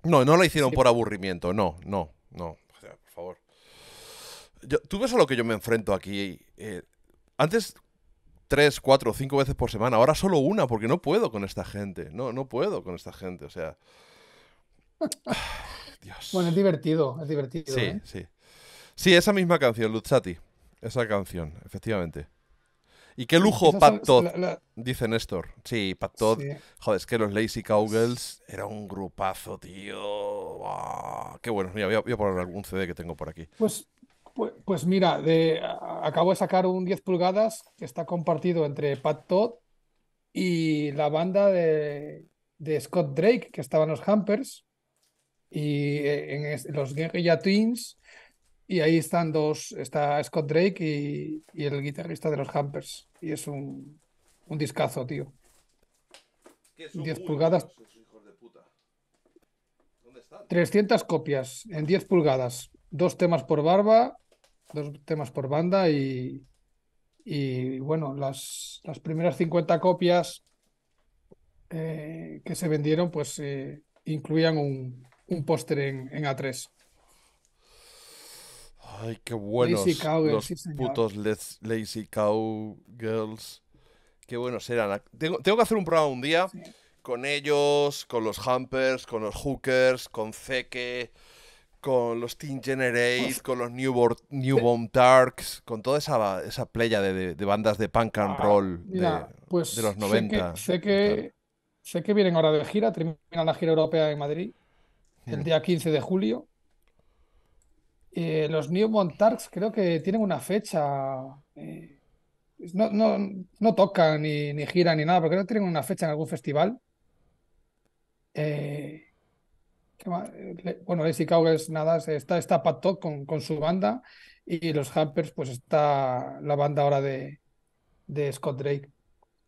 No, no lo hicieron por aburrimiento, no, no, no, por favor. Tú ves a lo que yo me enfrento aquí. Eh, antes, tres, cuatro, cinco veces por semana. Ahora solo una, porque no puedo con esta gente. No, no puedo con esta gente. O sea. [sighs] Dios. Bueno, es divertido, es divertido. Sí, ¿eh? sí. Sí, esa misma canción, Luzzati. Esa canción, efectivamente. Y qué lujo Pat Todd, dice Néstor. Sí, Pat Todd. Joder, es que los Lazy Cowgirls era un grupazo, tío. Ah, qué bueno. Mira, voy a, voy a, poner algún CD que tengo por aquí. Pues pues, pues, mira, acabo de sacar un 10 pulgadas que está compartido entre Pat Todd y la banda de, Scott Drake, que estaba en los Hampers, y eh, en los Guerrilla Twins, y ahí están dos, está Scott Drake y, el guitarrista de los Hampers. Y es un, un discazo, tío. 10 pulgadas. 300 copias en 10 pulgadas. Dos temas por barba dos temas por banda y, bueno, las, primeras 50 copias eh, que se vendieron pues eh, incluían un, un póster en, A3. Ay, qué buenos Lazy Cow los putos Lazy Cow Girls. Qué buenos eran. Tengo, que hacer un programa un día con ellos, con los Humpers, con los Hookers, con Zeke con los Teen Generate, con los Newborn, Tarks, con toda esa, playa de, bandas de punk and ah, roll de, pues los 90. Sé que, sé que, vienen ahora de gira, terminan la gira europea en Madrid el hmm. día 15 de julio. Eh, los Newborn Tarks creo que tienen una fecha. Eh, no, tocan ni, ni giran ni nada, pero creo que tienen una fecha en algún festival. Eh, bueno, Lazy Cow es nada, está, está Pat Todd con, su banda y los Hampers, pues está la banda ahora de, Scott Drake.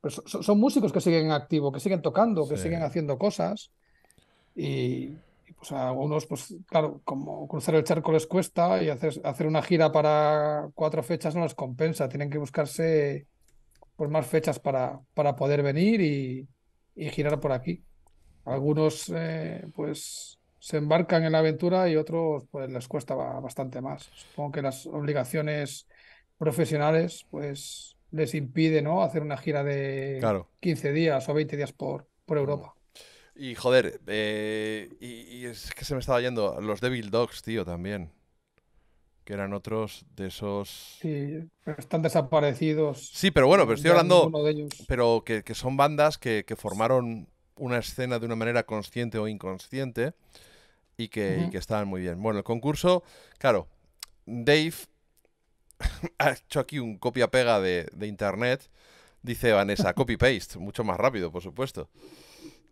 Pues, son, músicos que siguen activos, que siguen tocando, que siguen haciendo cosas y, pues a algunos, pues claro, como cruzar el charco les cuesta y hacer, hacer una gira para cuatro fechas no les compensa, tienen que buscarse pues, más fechas para, poder venir y, girar por aquí. Algunos, eh, pues, se embarcan en la aventura y otros pues les cuesta bastante más. Supongo que las obligaciones profesionales pues les impide ¿no? hacer una gira de 15 días o 20 días por, por mm. Europa. Y joder, eh, y, es que se me estaba yendo los Devil Dogs, tío, también. Que eran otros de esos. Sí, están desaparecidos. Sí, pero bueno, pero estoy hablando. Pero que, son bandas que, que, formaron una escena de una manera consciente o inconsciente y que, estaban muy bien. Bueno, el concurso, claro, Dave [laughs] ha hecho aquí un copia-pega de, internet. Dice Vanessa, [laughs] copy-paste, mucho más rápido, por supuesto.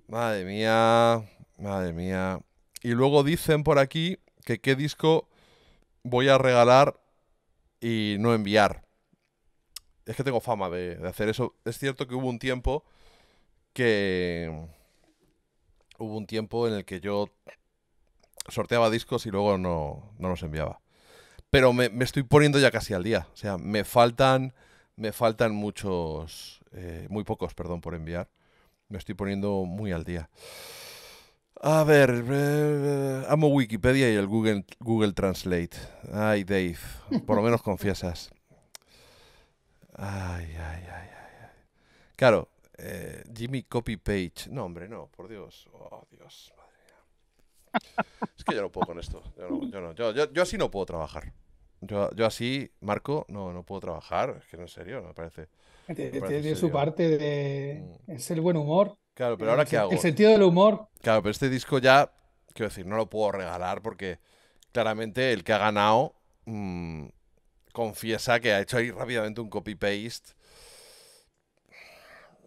Madre mía, madre mía. Y luego dicen por aquí que qué disco voy a regalar y no enviar. Es que tengo fama de, de hacer eso. Es cierto que hubo un tiempo que... Hubo un tiempo en el que yo sorteaba discos y luego no, no los enviaba. Pero me, me, estoy poniendo ya casi al día. O sea, me faltan, me faltan muchos, eh, muy pocos, perdón, por enviar. Me estoy poniendo muy al día. A ver, eh, eh, amo Wikipedia y el Google, Google Translate. Ay, Dave, por lo menos confiesas. Ay, ay, ay, ay. Claro, Jimmy Copy Page. No, hombre, no, por Dios. Oh, Dios. Es que yo no puedo con esto. Yo, así no puedo trabajar. Yo, así, Marco, no, no puedo trabajar. Es que no en serio, me parece. Tiene su parte de. Mm. Es el buen humor. Claro, pero ahora ¿qué hago? El sentido del humor. Claro, pero este disco ya, quiero decir, no lo puedo regalar porque claramente el que ha ganado mm, confiesa que ha hecho ahí rápidamente un copy-paste.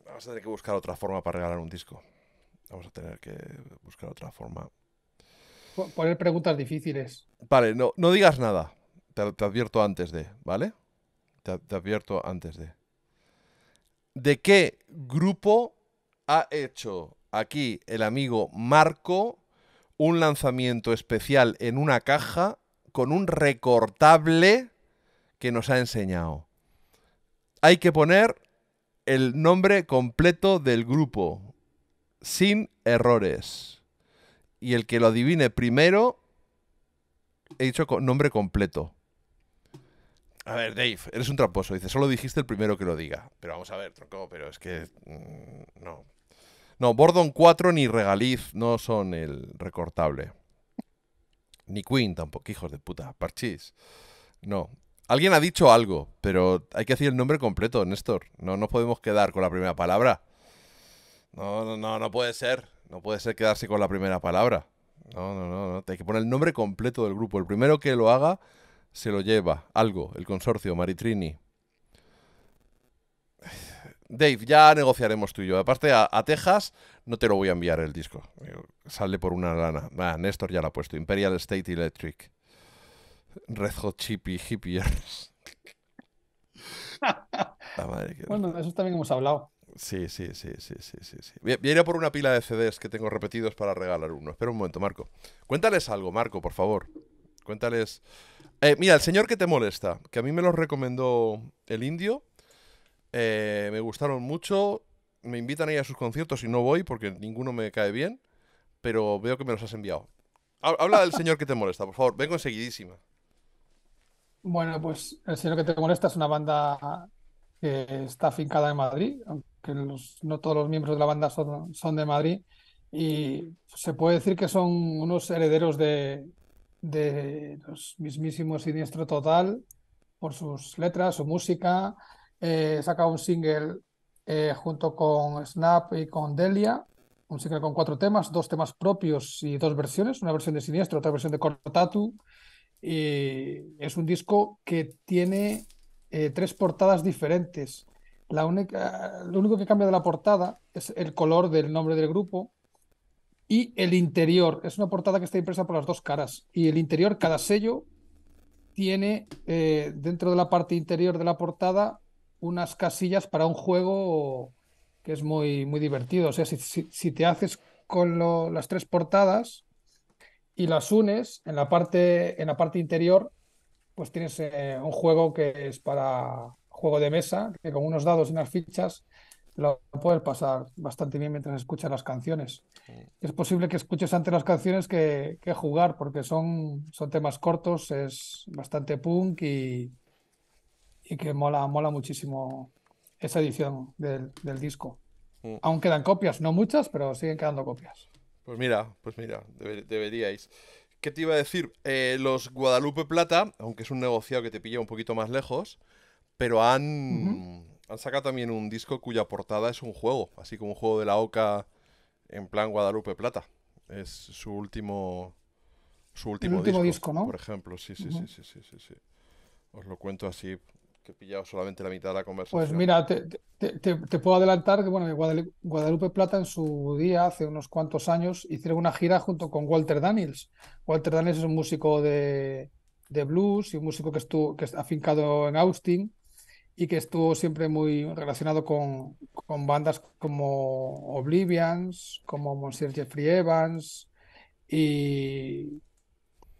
Vamos a tener que buscar otra forma para regalar un disco. Vamos a tener que buscar otra forma. Poner preguntas difíciles. Vale, no, digas nada. Te, advierto antes de, ¿vale? te advierto antes de. ¿De qué grupo ha hecho aquí el amigo Marco un lanzamiento especial en una caja con un recortable que nos ha enseñado? Hay que poner el nombre completo del grupo, sin errores y el que lo adivine primero, he dicho nombre completo. A ver, Dave, eres un tramposo. Dice, solo dijiste el primero que lo diga. Pero vamos a ver, tronco, pero es que... Mm, no. No, Bordon 4 ni Regaliz no son el recortable. Ni Queen tampoco, hijos de puta. Parchís. No. Alguien ha dicho algo, pero hay que decir el nombre completo, Néstor. No nos podemos quedar con la primera palabra. No, no, no, no puede ser. No puede ser quedarse con la primera palabra. No, no, no, no. Hay que poner el nombre completo del grupo. El primero que lo haga se lo lleva. Algo, el consorcio, Maritrini. Dave, ya negociaremos tú y yo. Aparte, a, Texas no te lo voy a enviar el disco. Sale por una lana. Ah, Néstor ya lo ha puesto. Imperial State Electric. Red Hot Chippy hippies. [laughs] Bueno, eso también hemos hablado. Sí, sí, sí, sí, sí, sí, sí. a por una pila de CDs que tengo repetidos para regalar uno. Espera un momento, Marco. Cuéntales algo, Marco, por favor. Cuéntales. Eh, mira, el señor que te molesta, que a mí me los recomendó el indio. Eh, me gustaron mucho. Me invitan a ir a sus conciertos y no voy porque ninguno me cae bien. Pero veo que me los has enviado. Habla del señor que te molesta, por favor. Vengo enseguidísima. Bueno, pues El señor que te molesta es una banda que está afincada en Madrid, aunque no todos los miembros de la banda son, son de Madrid, y se puede decir que son unos herederos de, de los mismísimos Siniestro Total por sus letras, su música. Eh, saca un single eh, junto con Snap y con Delia, un single con cuatro temas, dos temas propios y dos versiones, una versión de Siniestro, otra versión de Cortatu. Y es un disco que tiene eh, tres portadas diferentes. La única, lo único que cambia de la portada es el color del nombre del grupo y el interior. Es una portada que está impresa por las dos caras. Y el interior, cada sello tiene eh, dentro de la parte interior de la portada unas casillas para un juego que es muy, muy divertido. O sea, si, te haces con las tres portadas y las unes en la parte, en la parte interior, pues tienes eh, un juego que es para juego de mesa, que con unos dados y unas fichas lo puedes pasar bastante bien mientras escuchas las canciones. Es posible que escuches antes las canciones que, que jugar, porque son, son temas cortos, es bastante punk y, que mola, mola muchísimo esa edición del, disco. Aún quedan copias, no muchas, pero siguen quedando copias. Pues mira, pues mira, deberíais. ¿Qué te iba a decir? Eh, los Guadalupe Plata, aunque es un negociado que te pilla un poquito más lejos, pero han, sacado también un disco cuya portada es un juego, así como un juego de la OCA en plan Guadalupe Plata. Es su último su último, disco, ¿no? Por ejemplo, sí, sí, sí, sí, sí, sí. Os lo cuento así que he pillado solamente la mitad de la conversación. Pues mira, te, puedo adelantar que bueno, Guadalupe, Plata en su día, hace unos cuantos años, hicieron una gira junto con Walter Daniels. Walter Daniels es un músico de, de blues y un músico que estuvo que está afincado en Austin y que estuvo siempre muy relacionado con, bandas como Oblivions, como Monsieur Jeffrey Evans y,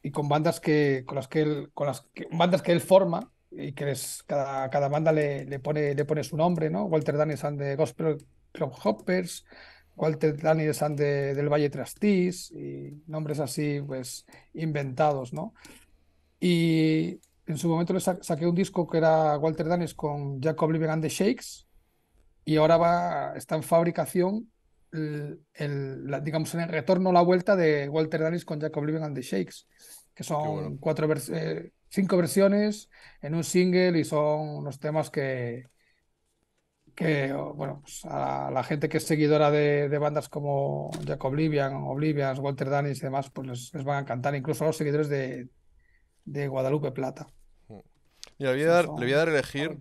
y con bandas que con las que él con las bandas que él forma y que cada, cada banda le, le, pone, le pone su nombre, ¿no? Walter Daniels and de Gospel Club Hoppers, Walter Daniels and the, del Valle Trastis y nombres así, pues, inventados, ¿no? Y en su momento le saqué un disco que era Walter Daniels con Jacob Living and the Shakes, y ahora va, está en fabricación el, digamos en el retorno la vuelta de Walter Daniels con Jacob Living and the Shakes que son cuatro eh, cinco versiones en un single y son unos temas que, que bueno, pues a la gente que es seguidora de, bandas como Jack Oblivion, Oblivion, Walter Dunn y demás, pues les, van a encantar, incluso a los seguidores de, de Guadalupe Plata. Hmm. y le voy a dar, le voy a dar elegir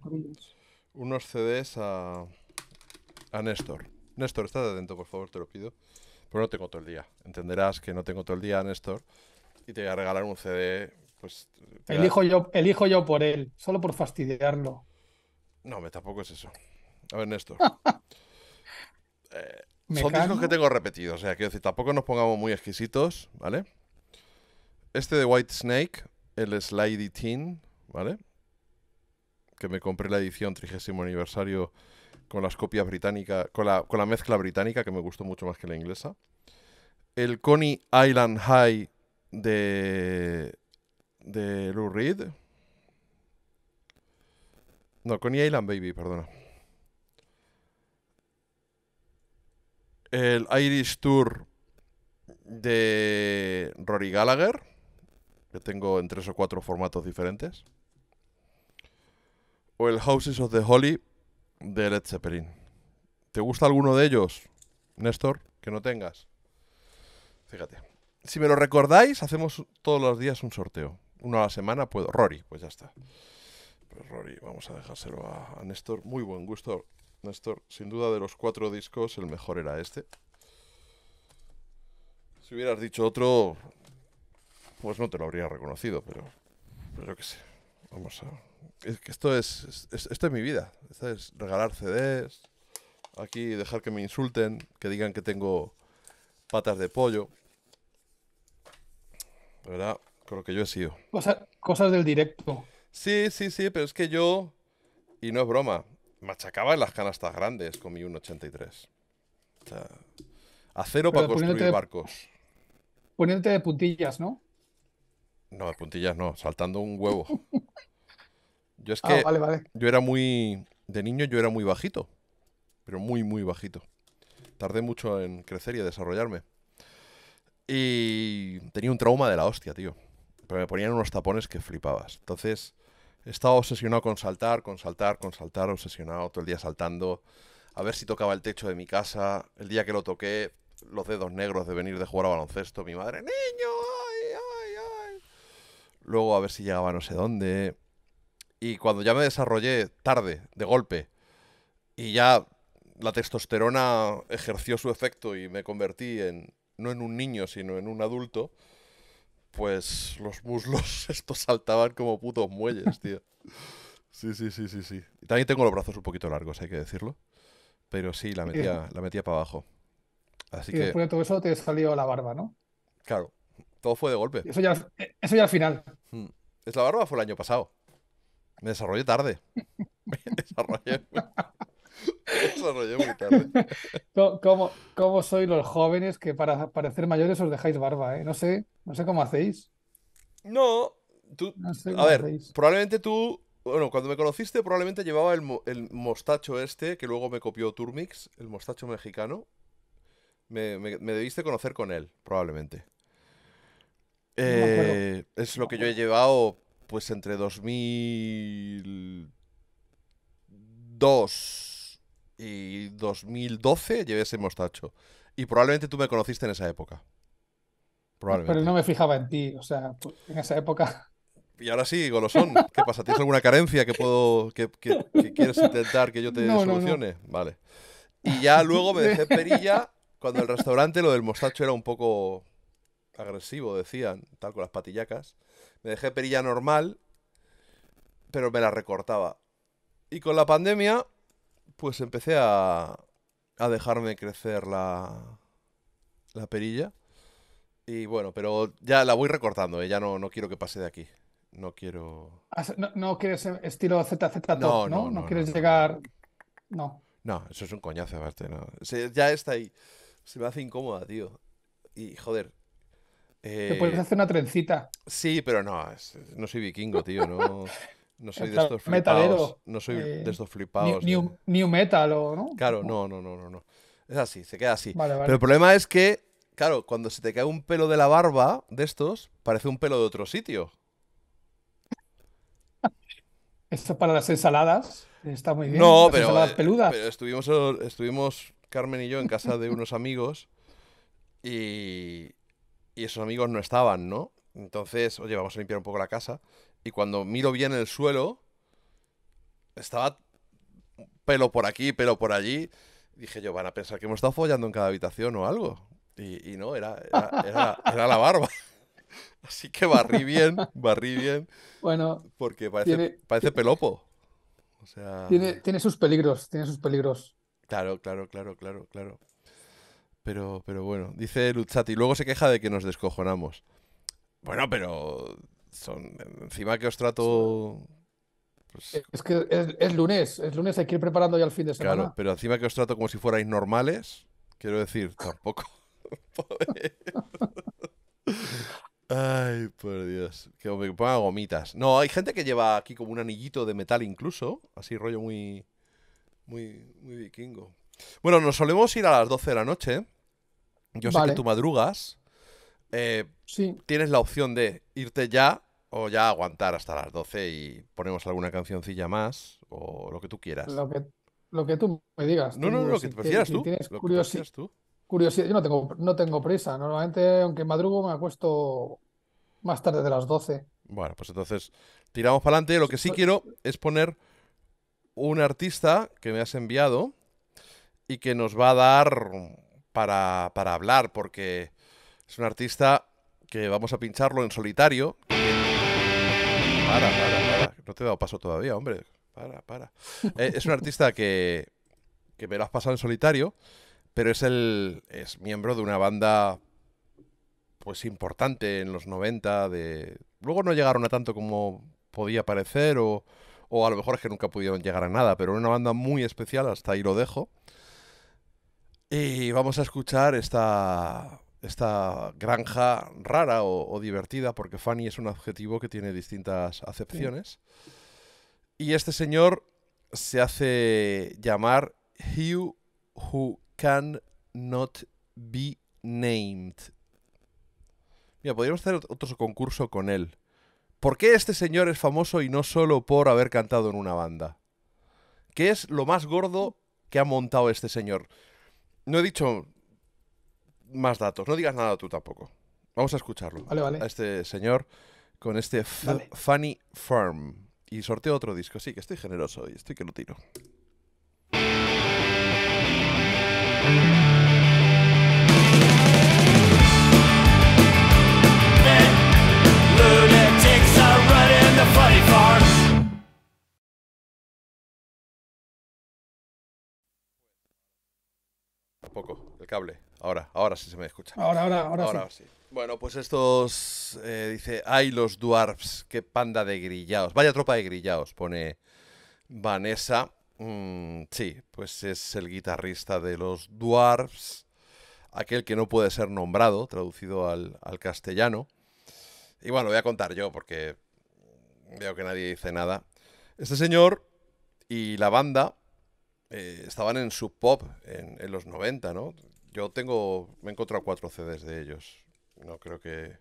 unos CDs a, a Néstor. Néstor, estás atento, por favor, te lo pido. Pero no tengo todo el día. Entenderás que no tengo todo el día, Néstor. Y te voy a regalar un CD pues... Elijo, yo, elijo yo por él, solo por fastidiarlo. No, me tampoco es eso. A ver, Néstor. [laughs] Eh, son discos que tengo repetidos, o sea, quiero decir, tampoco nos pongamos muy exquisitos, ¿vale? Este de White Snake, el Slidey Teen, ¿vale? Que me compré la edición 30 aniversario con las copias británicas, con la, con la mezcla británica, que me gustó mucho más que la inglesa. El Coney Island High de de Lou Reed. No, con Island Baby, perdona. El Irish Tour de Rory Gallagher. Que tengo en tres o cuatro formatos diferentes. O el Houses of the Holy de Led Zeppelin. ¿Te gusta alguno de ellos, Néstor? Que no tengas. Fíjate. Si me lo recordáis, hacemos todos los días un sorteo. Una a la semana puedo. Rory, pues ya está. Pues Rory, vamos a dejárselo a, Néstor. Muy buen gusto. Néstor, sin duda de los cuatro discos, el mejor era este. Si hubieras dicho otro, pues no te lo habría reconocido, pero, pero pues yo qué sé. Vamos a. que esto es, Esto es mi vida. Esto es regalar CDs. Aquí dejar que me insulten, que digan que tengo patas de pollo. ¿Verdad? lo que yo he sido. cosas del directo. Sí, sí, sí, pero es que yo, y no es broma, machacaba en las canastas grandes con mi 1.83. O sea, acero para construir barcos. Poniéndote de puntillas, ¿no? No, de puntillas no, saltando un huevo. [laughs] Yo es ah, que yo era muy. De niño yo era muy bajito. Pero muy, muy bajito. Tardé mucho en crecer y desarrollarme. Y tenía un trauma de la hostia, tío pero me ponían unos tapones que flipabas. Entonces, estaba obsesionado con saltar, con saltar, con saltar, obsesionado todo el día saltando. A ver si tocaba el techo de mi casa. El día que lo toqué, los dedos negros de venir de jugar a baloncesto. Mi madre, niño, ay, ay, ay. Luego a ver si llegaba no sé dónde. Y cuando ya me desarrollé tarde, de golpe, y ya la testosterona ejerció su efecto y me convertí en, no en un niño, sino en un adulto, pues los muslos [laughs] estos saltaban como putos muelles, tío. Sí, sí, sí, sí, sí. Y también tengo los brazos un poquito largos, hay que decirlo. Pero sí, la metía, la metía para abajo. Así que... después de todo eso te salió la barba, ¿no? Claro, todo fue de golpe. Eso ya, eso ya al final. Hmm. Es la barba fue el año pasado. Me desarrollé tarde. [laughs] Me desarrollé. Desarrollé muy tarde. [laughs] ¿Cómo, ¿Cómo, sois los jóvenes que para parecer mayores os dejáis barba? Eh? No sé, no sé cómo hacéis. No, tú. a ver, probablemente tú. Bueno, cuando me conociste, probablemente llevaba el, mostacho este, que luego me copió Turmix, el mostacho mexicano. Me, debiste conocer con él, probablemente. Eh, es lo que yo he llevado, pues, entre 2002 y 2012 llevé ese mostacho. Y probablemente tú me conociste en esa época. Probablemente. Pero no me fijaba en ti, o sea, pues, en esa época. Y ahora sí, golosón. ¿Qué pasa? ¿Tienes alguna carencia que puedo que, quieres intentar que yo te solucione? Vale. Y ya luego me dejé perilla cuando el restaurante lo del mostacho era un poco agresivo, decían, tal con las patillacas. Me dejé perilla normal, pero me la recortaba. Y con la pandemia pues empecé a, dejarme crecer la, la perilla. Y bueno, pero ya la voy recortando, ¿eh? ya no, no quiero que pase de aquí. No quiero. No, quieres estilo ZZ top, no, ¿no? No, quieres llegar. No. No, eso es un coñazo, aparte. No. ya está ahí. Se me hace incómoda, tío. Y joder. Te puedes eh, hacer una trencita. Sí, pero no. No soy vikingo, tío. No. [laughs] No soy de estos flipados. No soy eh, de estos flipados. New, metal o no. Claro, no, no, no, no, Es así, se queda así. Pero el problema es que, claro, cuando se te cae un pelo de la barba de estos, parece un pelo de otro sitio. [laughs] Esto para las ensaladas. Está muy bien. No, eh, pero, estuvimos, estuvimos Carmen y yo en casa de unos amigos y, y esos amigos no estaban, ¿no? Entonces, oye, vamos a limpiar un poco la casa. Y cuando miro bien el suelo, estaba pelo por aquí, pelo por allí. Dije yo, van a pensar que hemos estado follando en cada habitación o algo. Y, no, era, era, la barba. [laughs] Así que barrí bien, barrí bien. Bueno. Porque parece, parece pelopo. O sea... tiene, sus peligros, tiene sus peligros. Claro, claro, claro, claro, claro. Pero, pero bueno, dice y luego se queja de que nos descojonamos. Bueno, pero son encima que os trato... Pues es que es, lunes, es lunes, hay que ir preparando ya el fin de semana. Claro, pero encima que os trato como si fuerais normales, quiero decir, tampoco. [laughs] Ay, por Dios. Que me ponga gomitas. No, hay gente que lleva aquí como un anillito de metal incluso. Así rollo muy. Muy, muy vikingo. Bueno, nos solemos ir a las 12 de la noche. Yo sé que tú madrugas. Eh, tienes la opción de irte ya o ya aguantar hasta las 12 y ponemos alguna cancioncilla más o lo que tú quieras. Lo que, tú me digas. No, no, lo que, prefieras tú, Curiosidad, yo no tengo, prisa. Normalmente, aunque madrugo, me acuesto más tarde de las 12. Bueno, pues entonces tiramos para adelante. Lo que sí quiero es poner un artista que me has enviado y que nos va a dar para, para hablar, porque es un artista que vamos a pincharlo en solitario. Para, para, para. No te he dado paso todavía, hombre. Para, para. Eh, es un artista que, que me lo has pasado en solitario, pero es, el, es miembro de una banda pues importante en los 90. De... Luego no llegaron a tanto como podía parecer o, o a lo mejor es que nunca pudieron llegar a nada, pero una banda muy especial, hasta ahí lo dejo. Y vamos a escuchar esta esta granja rara o, divertida, porque Fanny es un adjetivo que tiene distintas acepciones. Y este señor se hace llamar Hugh Who Can Not Be Named. Mira, podríamos hacer otro concurso con él. ¿Por qué este señor es famoso y no solo por haber cantado en una banda? ¿Qué es lo más gordo que ha montado este señor? No he dicho más datos. No digas nada tú tampoco. Vamos a escucharlo. A este señor con este Funny Farm. Y sorteo otro disco. Sí, que estoy generoso y estoy que lo tiro. Poco, el cable ahora, ahora sí se me escucha. Ahora, ahora, ahora, sí. Bueno, pues estos, eh, dice, ay los dwarfs, qué panda de grillados. Vaya tropa de grillados, pone Vanessa. Mm, sí, pues es el guitarrista de los dwarfs, aquel que no puede ser nombrado, traducido al, castellano. Y bueno, voy a contar yo porque veo que nadie dice nada. Este señor y la banda eh, estaban en subpop pop en, en, los 90, ¿no? Yo tengo, me he encontrado cuatro CDs de ellos. No creo que,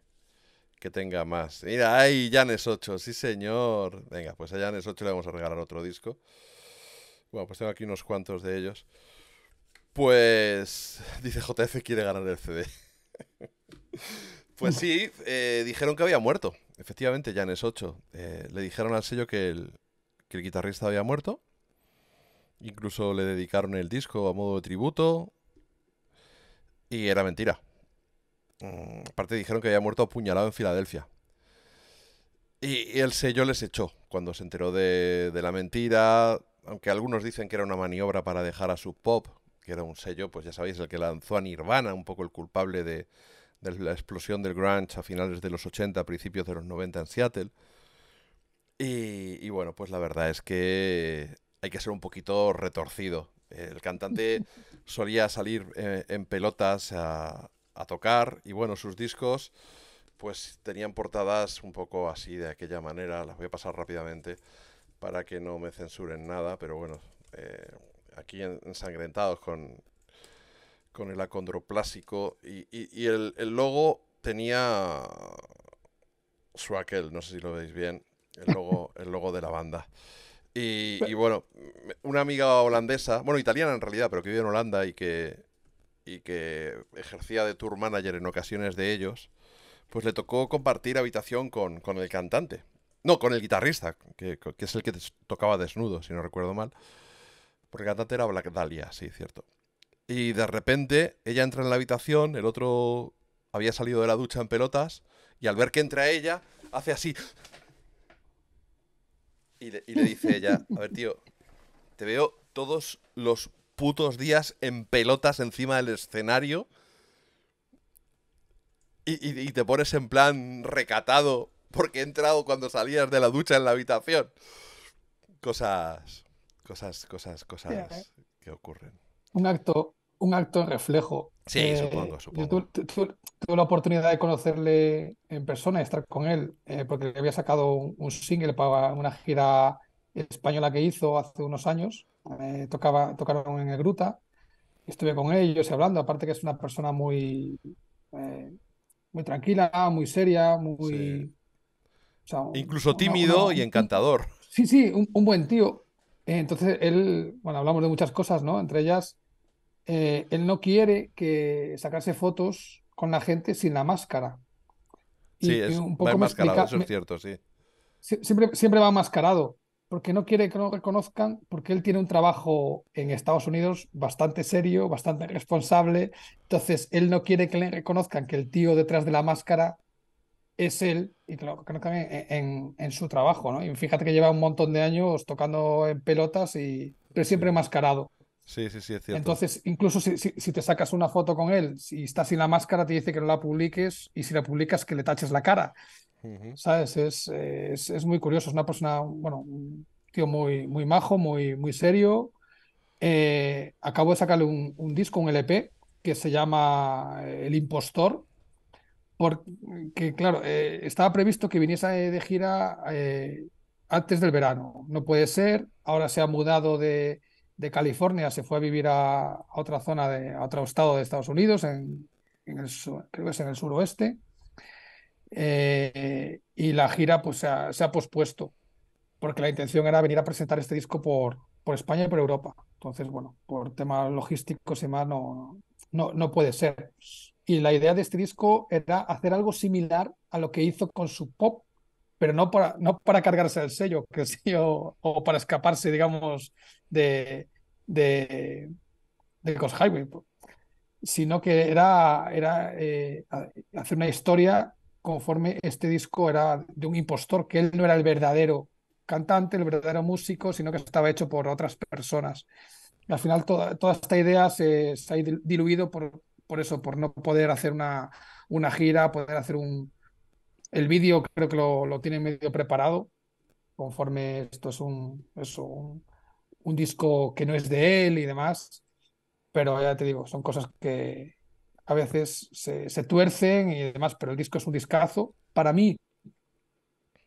que tenga más. Mira, ahí Janes 8, sí señor. Venga, pues a Janes 8 le vamos a regalar otro disco. Bueno, pues tengo aquí unos cuantos de ellos. Pues [laughs] dice JF quiere ganar el CD. [laughs] pues sí, eh, dijeron que había muerto. Efectivamente, Janes 8. Eh, le dijeron al sello que el, que el guitarrista había muerto. Incluso le dedicaron el disco a modo de tributo. Y era mentira. Mm, aparte dijeron que había muerto apuñalado en Filadelfia. Y, el sello les echó cuando se enteró de, la mentira, aunque algunos dicen que era una maniobra para dejar a su pop, que era un sello, pues ya sabéis, el que lanzó a Nirvana, un poco el culpable de, la explosión del grunge a finales de los 80, principios de los 90 en Seattle. y bueno, pues la verdad es que hay que ser un poquito retorcido el cantante [laughs] solía salir eh, en pelotas a, tocar y bueno, sus discos pues tenían portadas un poco así de aquella manera. Las voy a pasar rápidamente para que no me censuren nada, pero bueno, eh, aquí ensangrentados con, el acondroplásico y, y, el, logo tenía su aquel, no sé si lo veis bien, el logo, el logo de la banda. Y, bueno, una amiga holandesa, bueno, italiana en realidad, pero que vive en Holanda y que, y que ejercía de tour manager en ocasiones de ellos, pues le tocó compartir habitación con, con el cantante. No, con el guitarrista, que, que, es el que tocaba desnudo, si no recuerdo mal. Porque el cantante era Black Dahlia, sí, cierto. Y de repente ella entra en la habitación, el otro había salido de la ducha en pelotas, y al ver que entra ella, hace así y le, dice ella, a ver, tío, te veo todos los putos días en pelotas encima del escenario. Y, y, te pones en plan recatado porque he entrado cuando salías de la ducha en la habitación. Cosas, cosas, cosas, cosas que ocurren. Un acto un acto en reflejo. Sí, eh, supongo, Tuve, la oportunidad de conocerle en persona, estar con él, eh, porque le había sacado un, single para una gira española que hizo hace unos años. Eh, tocaba, tocaron en el Gruta. Estuve con ellos hablando, aparte que es una persona muy, muy tranquila, muy seria, muy... Incluso tímido y encantador. Sí, sí, un, un buen tío. Entonces, él, bueno, hablamos de muchas cosas, ¿no? Entre ellas, eh, él no quiere que sacase fotos con la gente sin la máscara. sí, es, un poco más. eso es cierto, sí. Siempre, siempre va enmascarado, porque no quiere que lo reconozcan, porque él tiene un trabajo en Estados Unidos bastante serio, bastante responsable, entonces él no quiere que le reconozcan que el tío detrás de la máscara es él y que lo reconozcan en, su trabajo, ¿no? Y fíjate que lleva un montón de años tocando en pelotas y pero siempre enmascarado. Sí, sí, sí, es cierto. Entonces, incluso si, te sacas una foto con él si estás sin la máscara, te dice que no la publiques y si la publicas, que le taches la cara. ¿Sabes? Es, es, es, muy curioso. Es una persona, bueno, un tío muy, muy majo, muy, muy serio. Eh, acabo de sacarle un, un, disco, un LP, que se llama eh, El Impostor. Porque, claro, eh, estaba previsto que viniese de gira antes del verano. No puede ser. Ahora se ha mudado de de California se fue a vivir a, otra zona, de, a otro estado de Estados Unidos, en, el creo que es en el suroeste. Eh, y la gira pues, se, ha, pospuesto, porque la intención era venir a presentar este disco por, España y por Europa. Entonces, bueno, por temas logísticos y más no, no, no puede ser. Y la idea de este disco era hacer algo similar a lo que hizo con su pop pero no para, no para cargarse el sello, que sí, o, para escaparse, digamos, de, de, de Ghost Highway, sino que era, era eh, hacer una historia conforme este disco era de un impostor, que él no era el verdadero cantante, el verdadero músico, sino que estaba hecho por otras personas. al final toda, esta idea se, se, ha diluido por, por eso, por no poder hacer una, una gira, poder hacer un, el vídeo creo que lo, lo tiene medio preparado, conforme esto es, un, un, un, disco que no es de él y demás. Pero ya te digo, son cosas que a veces se, se tuercen y demás, pero el disco es un discazo. Para mí,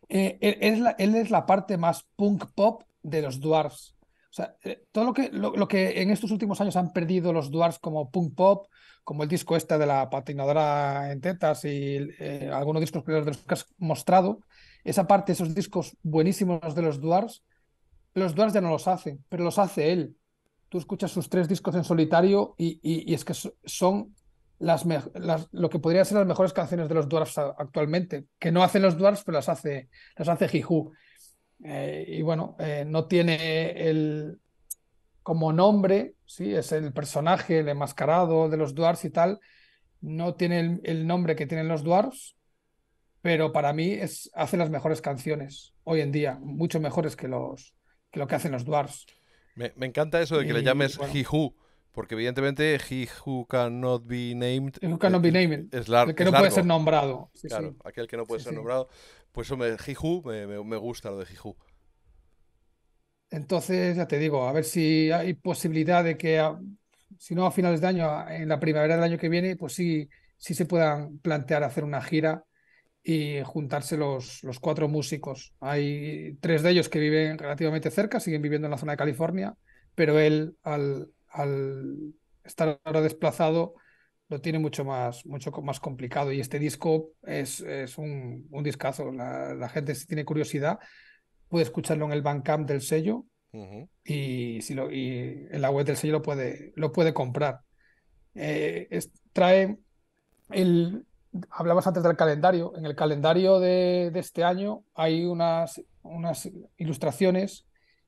él, eh, eh, es la, él es la parte más punk pop de los Dwarfs o sea, eh, todo lo que, lo, que en estos últimos años han perdido los duars como punk pop, como el disco este de la patinadora en tetas y eh, algunos discos de los que has mostrado, esa parte, esos discos buenísimos de los duars los duars ya no los hacen, pero los hace él. Tú escuchas sus tres discos en solitario y, es que son las, lo que podrían ser las mejores canciones de los duars actualmente, que no hacen los duars pero las hace, las hace Jiju. Eh, y bueno, eh, no tiene el como nombre, ¿sí? es el personaje, el enmascarado de los duars y tal, no tiene el, nombre que tienen los duars pero para mí es, hace las mejores canciones hoy en día, mucho mejores que, los, que lo que hacen los duars Me, encanta eso de que le llames bueno, porque evidentemente, he who cannot be named. Who cannot be eh, named. Eh, es el que no puede ser nombrado. claro, aquel que no puede ser nombrado. Pues eso, me, he who, me, gusta lo de he who. Entonces, ya te digo, a ver si hay posibilidad de que, si no a finales de año, en la primavera del año que viene, pues sí, se puedan plantear hacer una gira y juntarse los, los cuatro músicos. Hay tres de ellos que viven relativamente cerca, siguen viviendo en la zona de California, pero él al al estar ahora desplazado, lo tiene mucho más, mucho más complicado. Y este disco es, un, un, discazo. La, gente, si tiene curiosidad, puede escucharlo en el Bandcamp del sello y, si en la web del sello lo puede, lo puede comprar. Eh, trae el. Hablabas antes del calendario. En el calendario de, este año hay unas, unas ilustraciones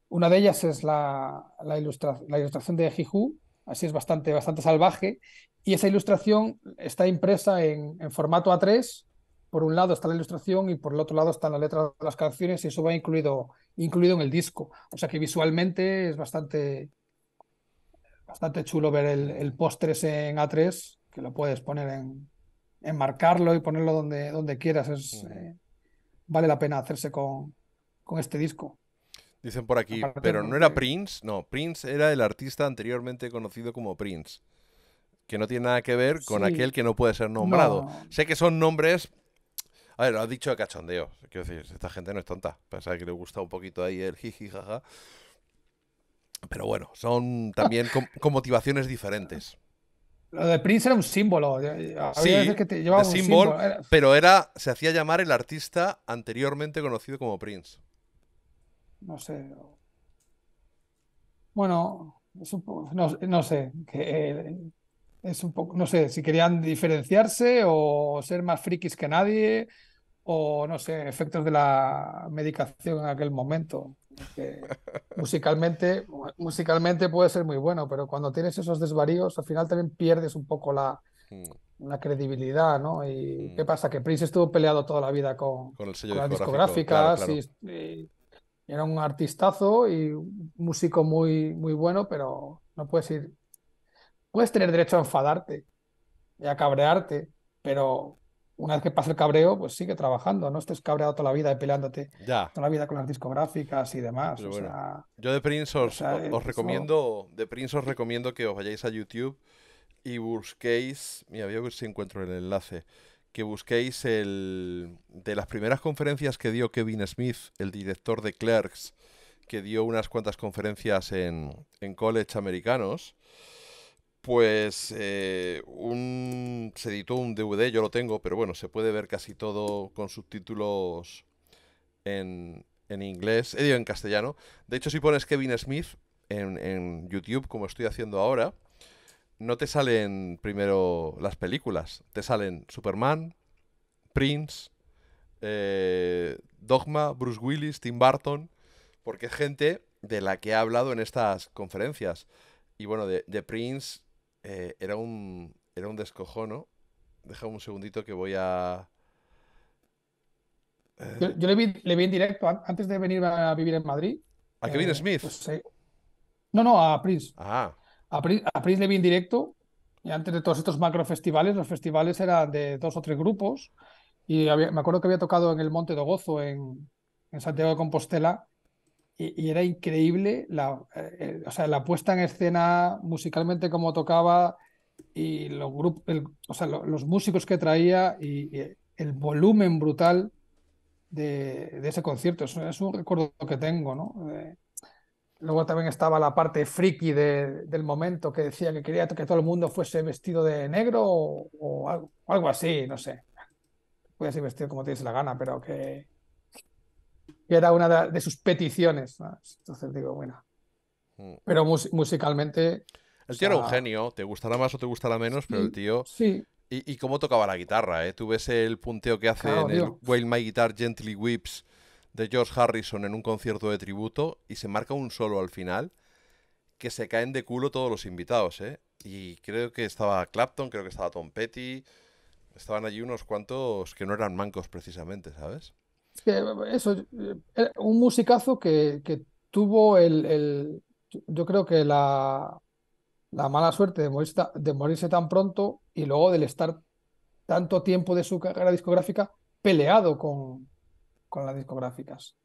una de ellas es la, la ilustración de Jiju, así es bastante, bastante salvaje, y esa ilustración está impresa en, en, formato A3. Por un lado está la ilustración y por el otro lado están las letras de las canciones y eso va incluido, incluido en el disco. O sea que visualmente es bastante, bastante chulo ver el, postres en A3, que lo puedes poner en, enmarcarlo y ponerlo donde, donde quieras. Es, eh, vale la pena hacerse con este disco. Dicen por aquí, pero no era Prince, no, Prince era el artista anteriormente conocido como Prince, que no tiene nada que ver con aquel que no puede ser nombrado. Sé que son nombres a ver, lo has dicho de cachondeo. Quiero decir, esta gente no es tonta. Pensaba que le gusta un poquito ahí el jiji, jaja. Pero bueno, son también con, motivaciones diferentes. Lo de Prince era un símbolo. Eh, sí, un símbolo, símbolo. Pero era, se hacía llamar el artista anteriormente conocido como Prince no sé. Bueno, es un no, sé, eh, es un poco, no sé, si querían diferenciarse o ser más frikis que nadie o no sé, efectos de la medicación en aquel momento. [laughs] musicalmente, musicalmente puede ser muy bueno, pero cuando tienes esos desvaríos, al final también pierdes un poco la, hmm. credibilidad, ¿no? ¿Y qué hmm. pasa? Que Prince estuvo peleado toda la vida con, las discográficas y, era un artistazo y un músico muy, muy bueno, pero no puedes ir. Puedes tener derecho a enfadarte y a cabrearte, pero una vez que pasa el cabreo, pues sigue trabajando, no estés cabreado toda la vida y peleándote toda la vida con las discográficas y demás. yo de Prince os, recomiendo, de Prince os recomiendo que os vayáis a YouTube y busquéis, mira, voy a ver si encuentro el enlace que busquéis el de las primeras conferencias que dio Kevin Smith, el director de Clerks, que dio unas cuantas conferencias en, en college americanos, pues eh, un, se editó un DVD, yo lo tengo, pero bueno, se puede ver casi todo con subtítulos en, en inglés, eh, en castellano. De hecho, si pones Kevin Smith en, en YouTube, como estoy haciendo ahora, no te salen primero las películas, te salen Superman, Prince, eh, Dogma, Bruce Willis, Tim Burton, porque es gente de la que he hablado en estas conferencias. Y bueno, de, Prince eh, era, un, era un descojono. Deja un segundito que voy a... Eh. Yo, le, vi, en directo antes de venir a vivir en Madrid. ¿A Kevin Smith? Pues, no, no, a Prince. Ah a, vi en directo, y antes de todos estos macro festivales, los festivales eran de dos o tres grupos, y me acuerdo que había tocado en el Monte de Gozo, en, Santiago de Compostela, y, era increíble eh, eh, la, puesta en escena musicalmente como tocaba y los, los músicos que traía y, el volumen brutal de, ese concierto. Es, un recuerdo que tengo, ¿no? Eh, Luego también estaba la parte friki del momento que decía que quería que todo el mundo fuese vestido de negro o, algo, así, no sé. Puedes ir vestido como tienes la gana, pero que, era una de, sus peticiones. Entonces digo, bueno. Mm. Pero musicalmente. El tío era un genio, te gustará más o te gustará menos, pero el tío. Sí. Y, cómo tocaba la guitarra, ¿eh? Tú ves el punteo que hace en el Wail My Guitar Gently Whips de George Harrison en un concierto de tributo y se marca un solo al final que se caen de culo todos los invitados, ¿eh? Y creo que estaba Clapton, creo que estaba Tom Petty, estaban allí unos cuantos que no eran mancos precisamente, ¿sabes? Es que eso, eh, un musicazo que, tuvo el, yo creo que la, la mala suerte de morirse tan pronto y luego del estar tanto tiempo de su carrera discográfica peleado con, con las discográficas.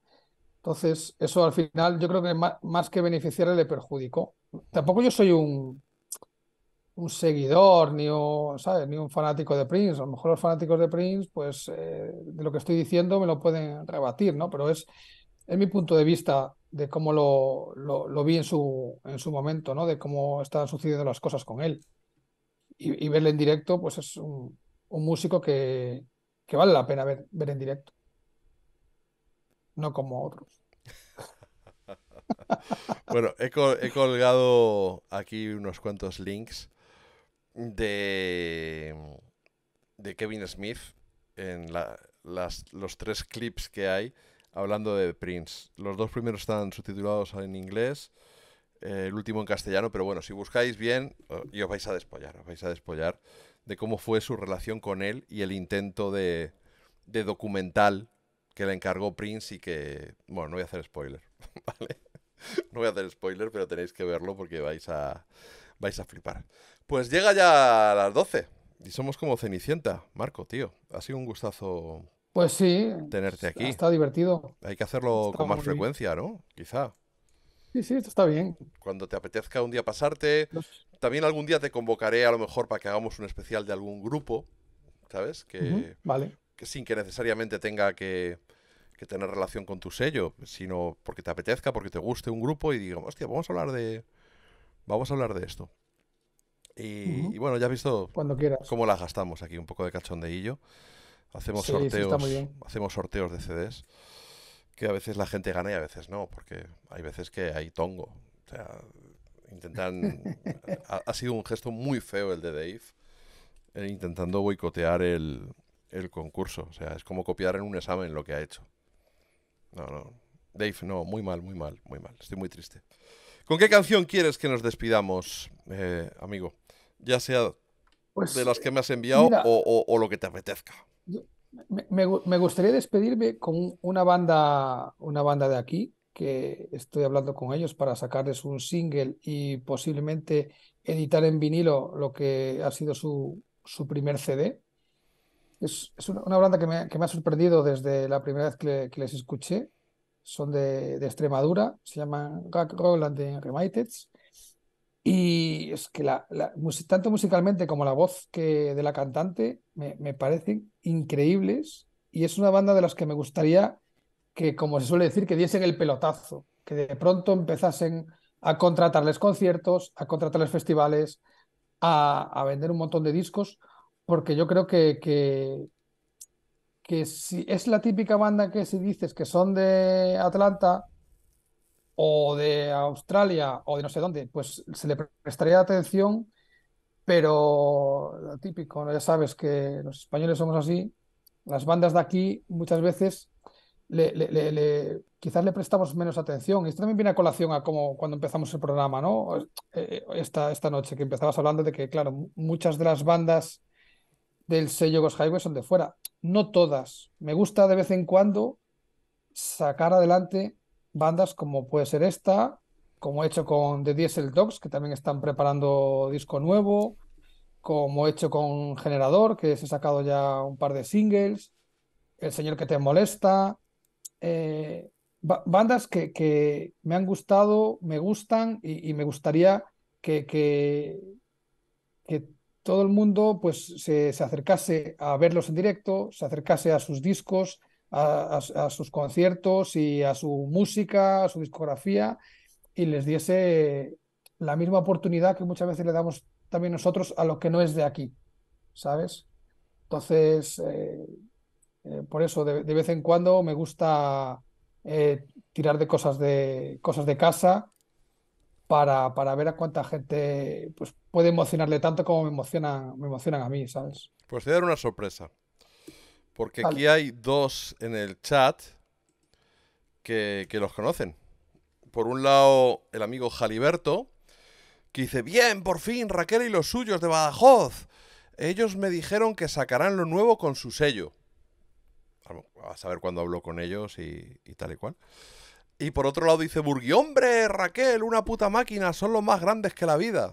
Entonces, eso al final yo creo que más, que beneficiarle le perjudicó. Tampoco yo soy un, un seguidor ni un, ni un fanático de Prince. A lo mejor los fanáticos de Prince, pues eh, de lo que estoy diciendo me lo pueden rebatir, ¿no? Pero es, es mi punto de vista de cómo lo, vi en su, en su momento, ¿no? De cómo están sucediendo las cosas con él. Y, verle en directo, pues es un, un músico que, que, vale la pena ver en directo no como otros. [laughs] bueno, he, colgado aquí unos cuantos links de, de Kevin Smith en los tres clips que hay hablando de Prince. Los dos primeros están subtitulados en inglés, el último en castellano, pero bueno, si buscáis bien, y os vais a despollar, vais a despollar de cómo fue su relación con él y el intento de documental que le encargó Prince y que, bueno, no voy a hacer spoiler, [laughs] ¿vale? No voy a hacer spoiler, pero tenéis que verlo porque vais a, vais a flipar. Pues llega ya a las 12 y somos como Cenicienta. Marco, tío, ha sido un gustazo pues sí, tenerte aquí. Está divertido. Hay que hacerlo con más frecuencia, ¿no? Quizá. Sí, sí, esto está bien. Cuando te apetezca un día pasarte. También algún día te convocaré a lo mejor para que hagamos un especial de algún grupo, ¿sabes? Que... vale sin que necesariamente tenga que, tener relación con tu sello, sino porque te apetezca, porque te guste un grupo y digamos, hostia, vamos a hablar de, vamos a hablar de esto. Y, bueno, ya has visto Cuando quieras. cómo la gastamos aquí, un poco de cachondeillo. Hacemos sorteos, hacemos sorteos de CDs que a veces la gente gana y a veces no, porque hay veces que hay tongo. O sea, intentan. [laughs] ha, sido un gesto muy feo el de Dave, eh, intentando boicotear el, el concurso. O sea, es como copiar en un examen lo que ha hecho. No, no. Dave, no, muy mal, muy mal, muy mal. Estoy muy triste. ¿Con qué canción quieres que nos despidamos, eh, amigo? Ya sea pues, de las que me has enviado o, lo que te apetezca. Me, me, gustaría despedirme con una banda, una banda de aquí, que estoy hablando con ellos para sacarles un single y posiblemente editar en vinilo lo que ha sido su, su primer CD. Es, una, banda que me, ha sorprendido desde la primera vez que, les escuché. Son de, Extremadura, se llaman Gag Roland and Remited. Y es que la, tanto musicalmente como la voz que de la cantante me, parecen increíbles. Y es una banda de las que me gustaría que, como se suele decir, que diesen el pelotazo, que de pronto empezasen a contratarles conciertos, a contratarles festivales, a, a vender un montón de discos, porque yo creo que, que, si es la típica banda que si dices que son de Atlanta o de Australia o de no sé dónde, pues se le prestaría atención, pero lo típico, ya sabes que los españoles somos así, las bandas de aquí muchas veces quizás le prestamos menos atención. Esto también viene a colación a como cuando empezamos el programa, ¿no? Eh, eh, esta, esta noche que empezabas hablando de que, claro, muchas de las bandas del sello Ghost Highway son de fuera. No todas. Me gusta de vez en cuando sacar adelante bandas como puede ser esta, como he hecho con The Diesel Dogs, que también están preparando disco nuevo, como he hecho con Generador, que se ha sacado ya un par de singles, El Señor que te molesta. Eh, bandas que, me han gustado, me gustan y, me gustaría que, que, que todo el mundo pues, se, acercase a verlos en directo, se acercase a sus discos, a, sus conciertos y a su música, a su discografía, y les diese la misma oportunidad que muchas veces le damos también nosotros a lo que no es de aquí, ¿sabes? Entonces, eh, eh, por eso de, vez en cuando me gusta eh, tirar de cosas de, cosas de casa para, para, ver a cuánta gente pues, puede emocionarle tanto como me emociona me emocionan a mí, ¿sabes? Pues te voy una sorpresa. Porque aquí hay dos en el chat que, los conocen. Por un lado, el amigo Jaliberto, que dice, bien, por fin, Raquel y los suyos de Badajoz. Ellos me dijeron que sacarán lo nuevo con su sello. a saber cuándo habló con ellos y, y tal y cual. Y por otro lado dice Burgui, hombre, Raquel, una puta máquina, son los más grandes que la vida.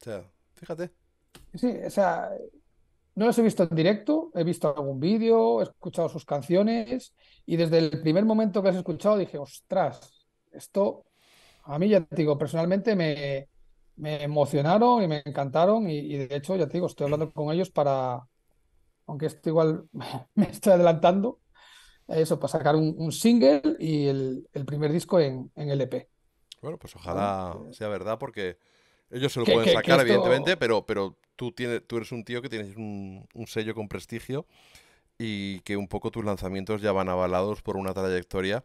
O sea, fíjate. Sí, o sea, no los he visto en directo, he visto algún vídeo, he escuchado sus canciones y desde el primer momento que las he escuchado dije, ostras, esto a mí ya te digo, personalmente me, emocionaron y me encantaron y, y, de hecho ya te digo, estoy hablando con ellos para, aunque esto igual [laughs] me estoy adelantando, eso, para sacar un, single y el, primer disco en, LP. Bueno, pues ojalá eh, sea verdad porque ellos se lo pueden sacar, evidentemente, pero, pero tú, tienes, tú eres un tío que tienes un, sello con prestigio y que un poco tus lanzamientos ya van avalados por una trayectoria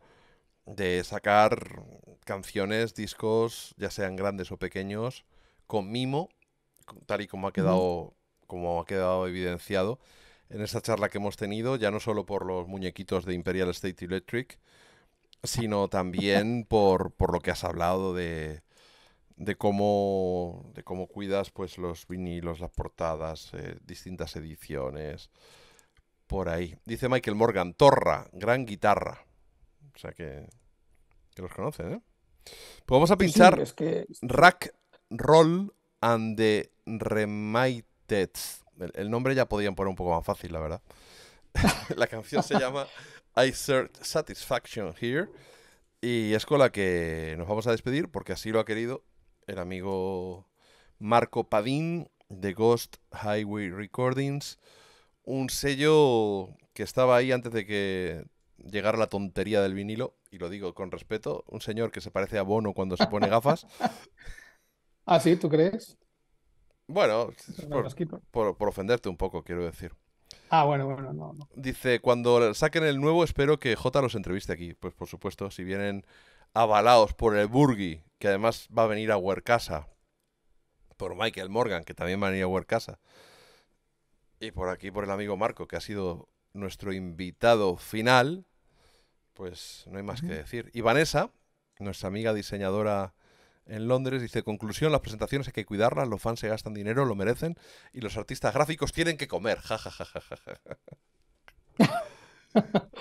de sacar canciones, discos, ya sean grandes o pequeños, con mimo, tal y como ha quedado, como ha quedado evidenciado, en esta charla que hemos tenido, ya no solo por los muñequitos de Imperial State Electric, sino también [laughs] por, lo que has hablado de, de, cómo, de cómo cuidas pues los vinilos, las portadas, eh, distintas ediciones, por ahí. Dice Michael Morgan, Torra, gran guitarra. O sea que, que los conoce, ¿eh? Pues vamos a pinchar Rack Roll and the Remited. El, nombre ya podían poner un poco más fácil, la verdad. [laughs] la canción se llama I Search Satisfaction Here. Y es con la que nos vamos a despedir porque así lo ha querido el amigo Marco Padín de Ghost Highway Recordings. Un sello que estaba ahí antes de que llegara la tontería del vinilo, y lo digo con respeto, un señor que se parece a Bono cuando se pone gafas. [laughs] ¿Ah, sí? ¿Tú crees? Bueno, por, ofenderte un poco, quiero decir. Ah, bueno, bueno, no, Dice, cuando saquen el nuevo, espero que J los entreviste aquí. Pues por supuesto, si vienen avalados por el Burgi, que además va a venir a Huercasa, por Michael Morgan, que también va a venir a Huercasa, y por aquí por el amigo Marco, que ha sido nuestro invitado final, pues no hay más que decir. Y Vanessa, nuestra amiga diseñadora en Londres. Dice, conclusión, las presentaciones hay que cuidarlas, los fans se gastan dinero, lo merecen, y los artistas gráficos tienen que comer. Ja, ja, ja, ja, ja, [laughs]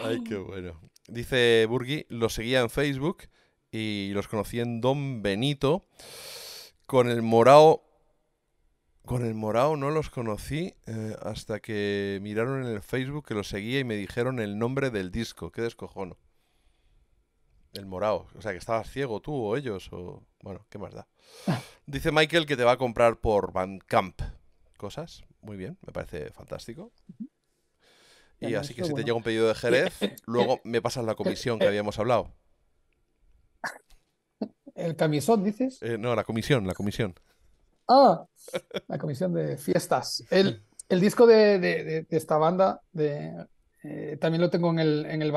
Ay, qué bueno. Dice Burgi, los seguía en Facebook y los conocí en Don Benito. Con el morao... Con el morao no los conocí eh, hasta que miraron en el Facebook que los seguía y me dijeron el nombre del disco. Qué descojono. El morado. O sea, que estabas ciego tú o ellos. O... Bueno, ¿qué más da? [laughs] Dice Michael que te va a comprar por Bandcamp cosas. Muy bien, me parece fantástico. Y así que si te llega un pedido de Jerez, [laughs] luego me pasas la comisión que habíamos hablado. ¿El camisón, dices? Eh, no, la comisión, la comisión. Ah, la comisión de fiestas. El, disco de, esta banda eh, también lo tengo en el, en el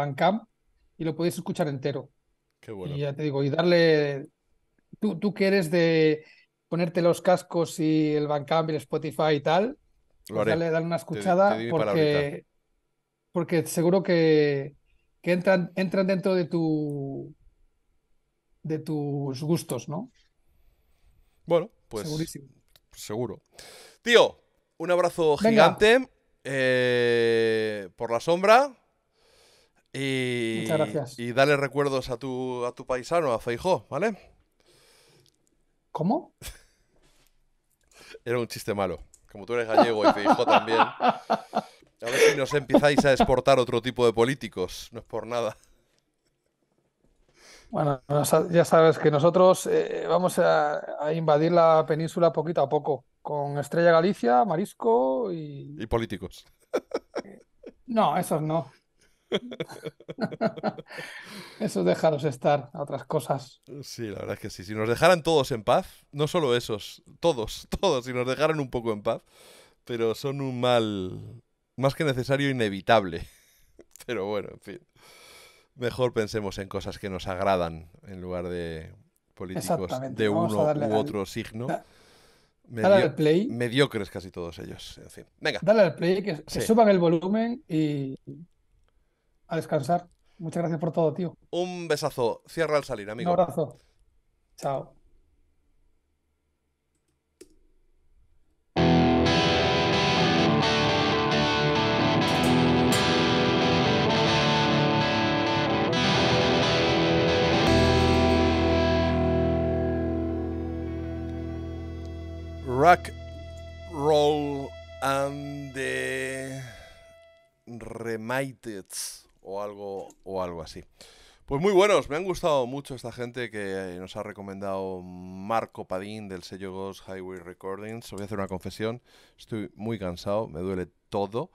y lo podéis escuchar entero. Qué bueno. Y ya te digo, y darle. Tú, tú que de ponerte los cascos y el Bandcamp y el Spotify y tal, darle dale, una escuchada porque, porque seguro que, entran, entran dentro de tu de tus gustos, ¿no? Bueno, pues seguro. Tío, un abrazo gigante eh, por la sombra y, Y dale recuerdos a tu, paisano, a Feijó, ¿vale? ¿Cómo? [laughs] Era un chiste malo. Como tú eres gallego y Feijó también. A ver si nos empezáis a exportar otro tipo de políticos. No es por nada. Bueno, ya sabes que nosotros eh, vamos a, a, invadir la península poquito a poco, con Estrella Galicia, Marisco y... Y políticos. No, esos no. [laughs] Eso dejaros estar a otras cosas. Sí, la verdad es que sí. Si nos dejaran todos en paz, no solo esos, todos, [laughs] todos, si nos dejaran un poco en paz, pero son un mal más que necesario inevitable. [laughs] Pero bueno, en fin. Mejor pensemos en cosas que nos agradan en lugar de políticos de uno u otro signo. Dale al play. Mediocres casi todos ellos, en fin. Venga. Dale al play, que, se suban el volumen y a descansar. Muchas gracias por todo, tío. Un besazo. Cierra al salir, amigo. Un abrazo. Chao. Rock Roll and the o algo, o algo así. Pues muy buenos, me han gustado mucho esta gente que nos ha recomendado Marco Padín del sello Ghost Highway Recordings. Voy a hacer una confesión, estoy muy cansado, me duele todo,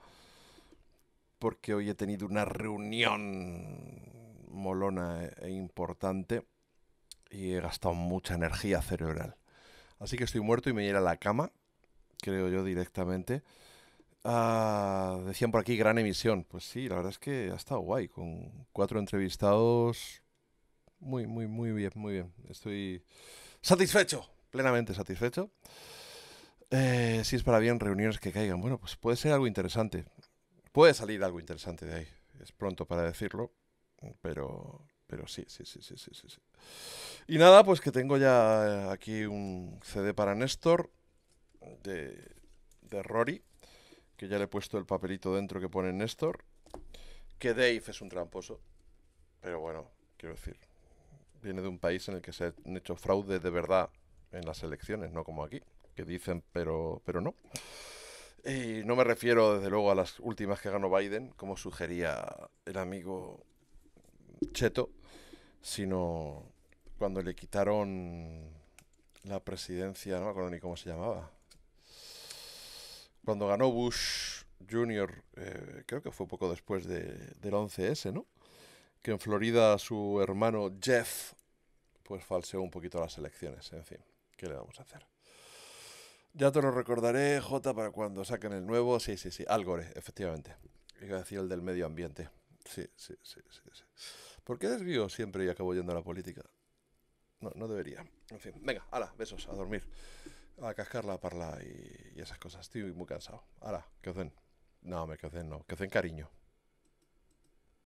porque hoy he tenido una reunión molona e importante y he gastado mucha energía cerebral. Así que estoy muerto y me iré a la cama, creo yo directamente. Ah, decían por aquí, gran emisión. Pues sí, la verdad es que ha estado guay, con cuatro entrevistados. Muy, muy, muy bien, muy bien. Estoy satisfecho, plenamente satisfecho. Eh, si es para bien, reuniones que caigan. Bueno, pues puede ser algo interesante. Puede salir algo interesante de ahí. Es pronto para decirlo, pero, pero sí, sí, sí, sí, sí, sí. Y nada, pues que tengo ya eh, aquí un CD para Néstor de, de Rory que ya le he puesto el papelito dentro que pone Néstor, que Dave es un tramposo, pero bueno, quiero decir, viene de un país en el que se han hecho fraudes de verdad en las elecciones, no como aquí, que dicen pero, pero no. Y no me refiero, desde luego, a las últimas que ganó Biden, como sugería el amigo Cheto, sino cuando le quitaron la presidencia, no me acuerdo ni cómo se llamaba, cuando ganó Bush Jr., eh, creo que fue poco después de, del 11S, ¿no? Que en Florida su hermano Jeff, pues falseó un poquito las elecciones. En fin, ¿qué le vamos a hacer? Ya te lo recordaré, J, para cuando saquen el nuevo. Sí, sí, sí, Algore, efectivamente. Iba a decir el del medio ambiente. Sí, sí, sí, sí. ¿Por qué desvío siempre y acabo yendo a la política? No, no debería. En fin, venga, hala, besos, a dormir a cascarla, a parla y esas cosas. Estoy muy cansado. Ahora, que hacen... No, me que hacen no, que hacen cariño.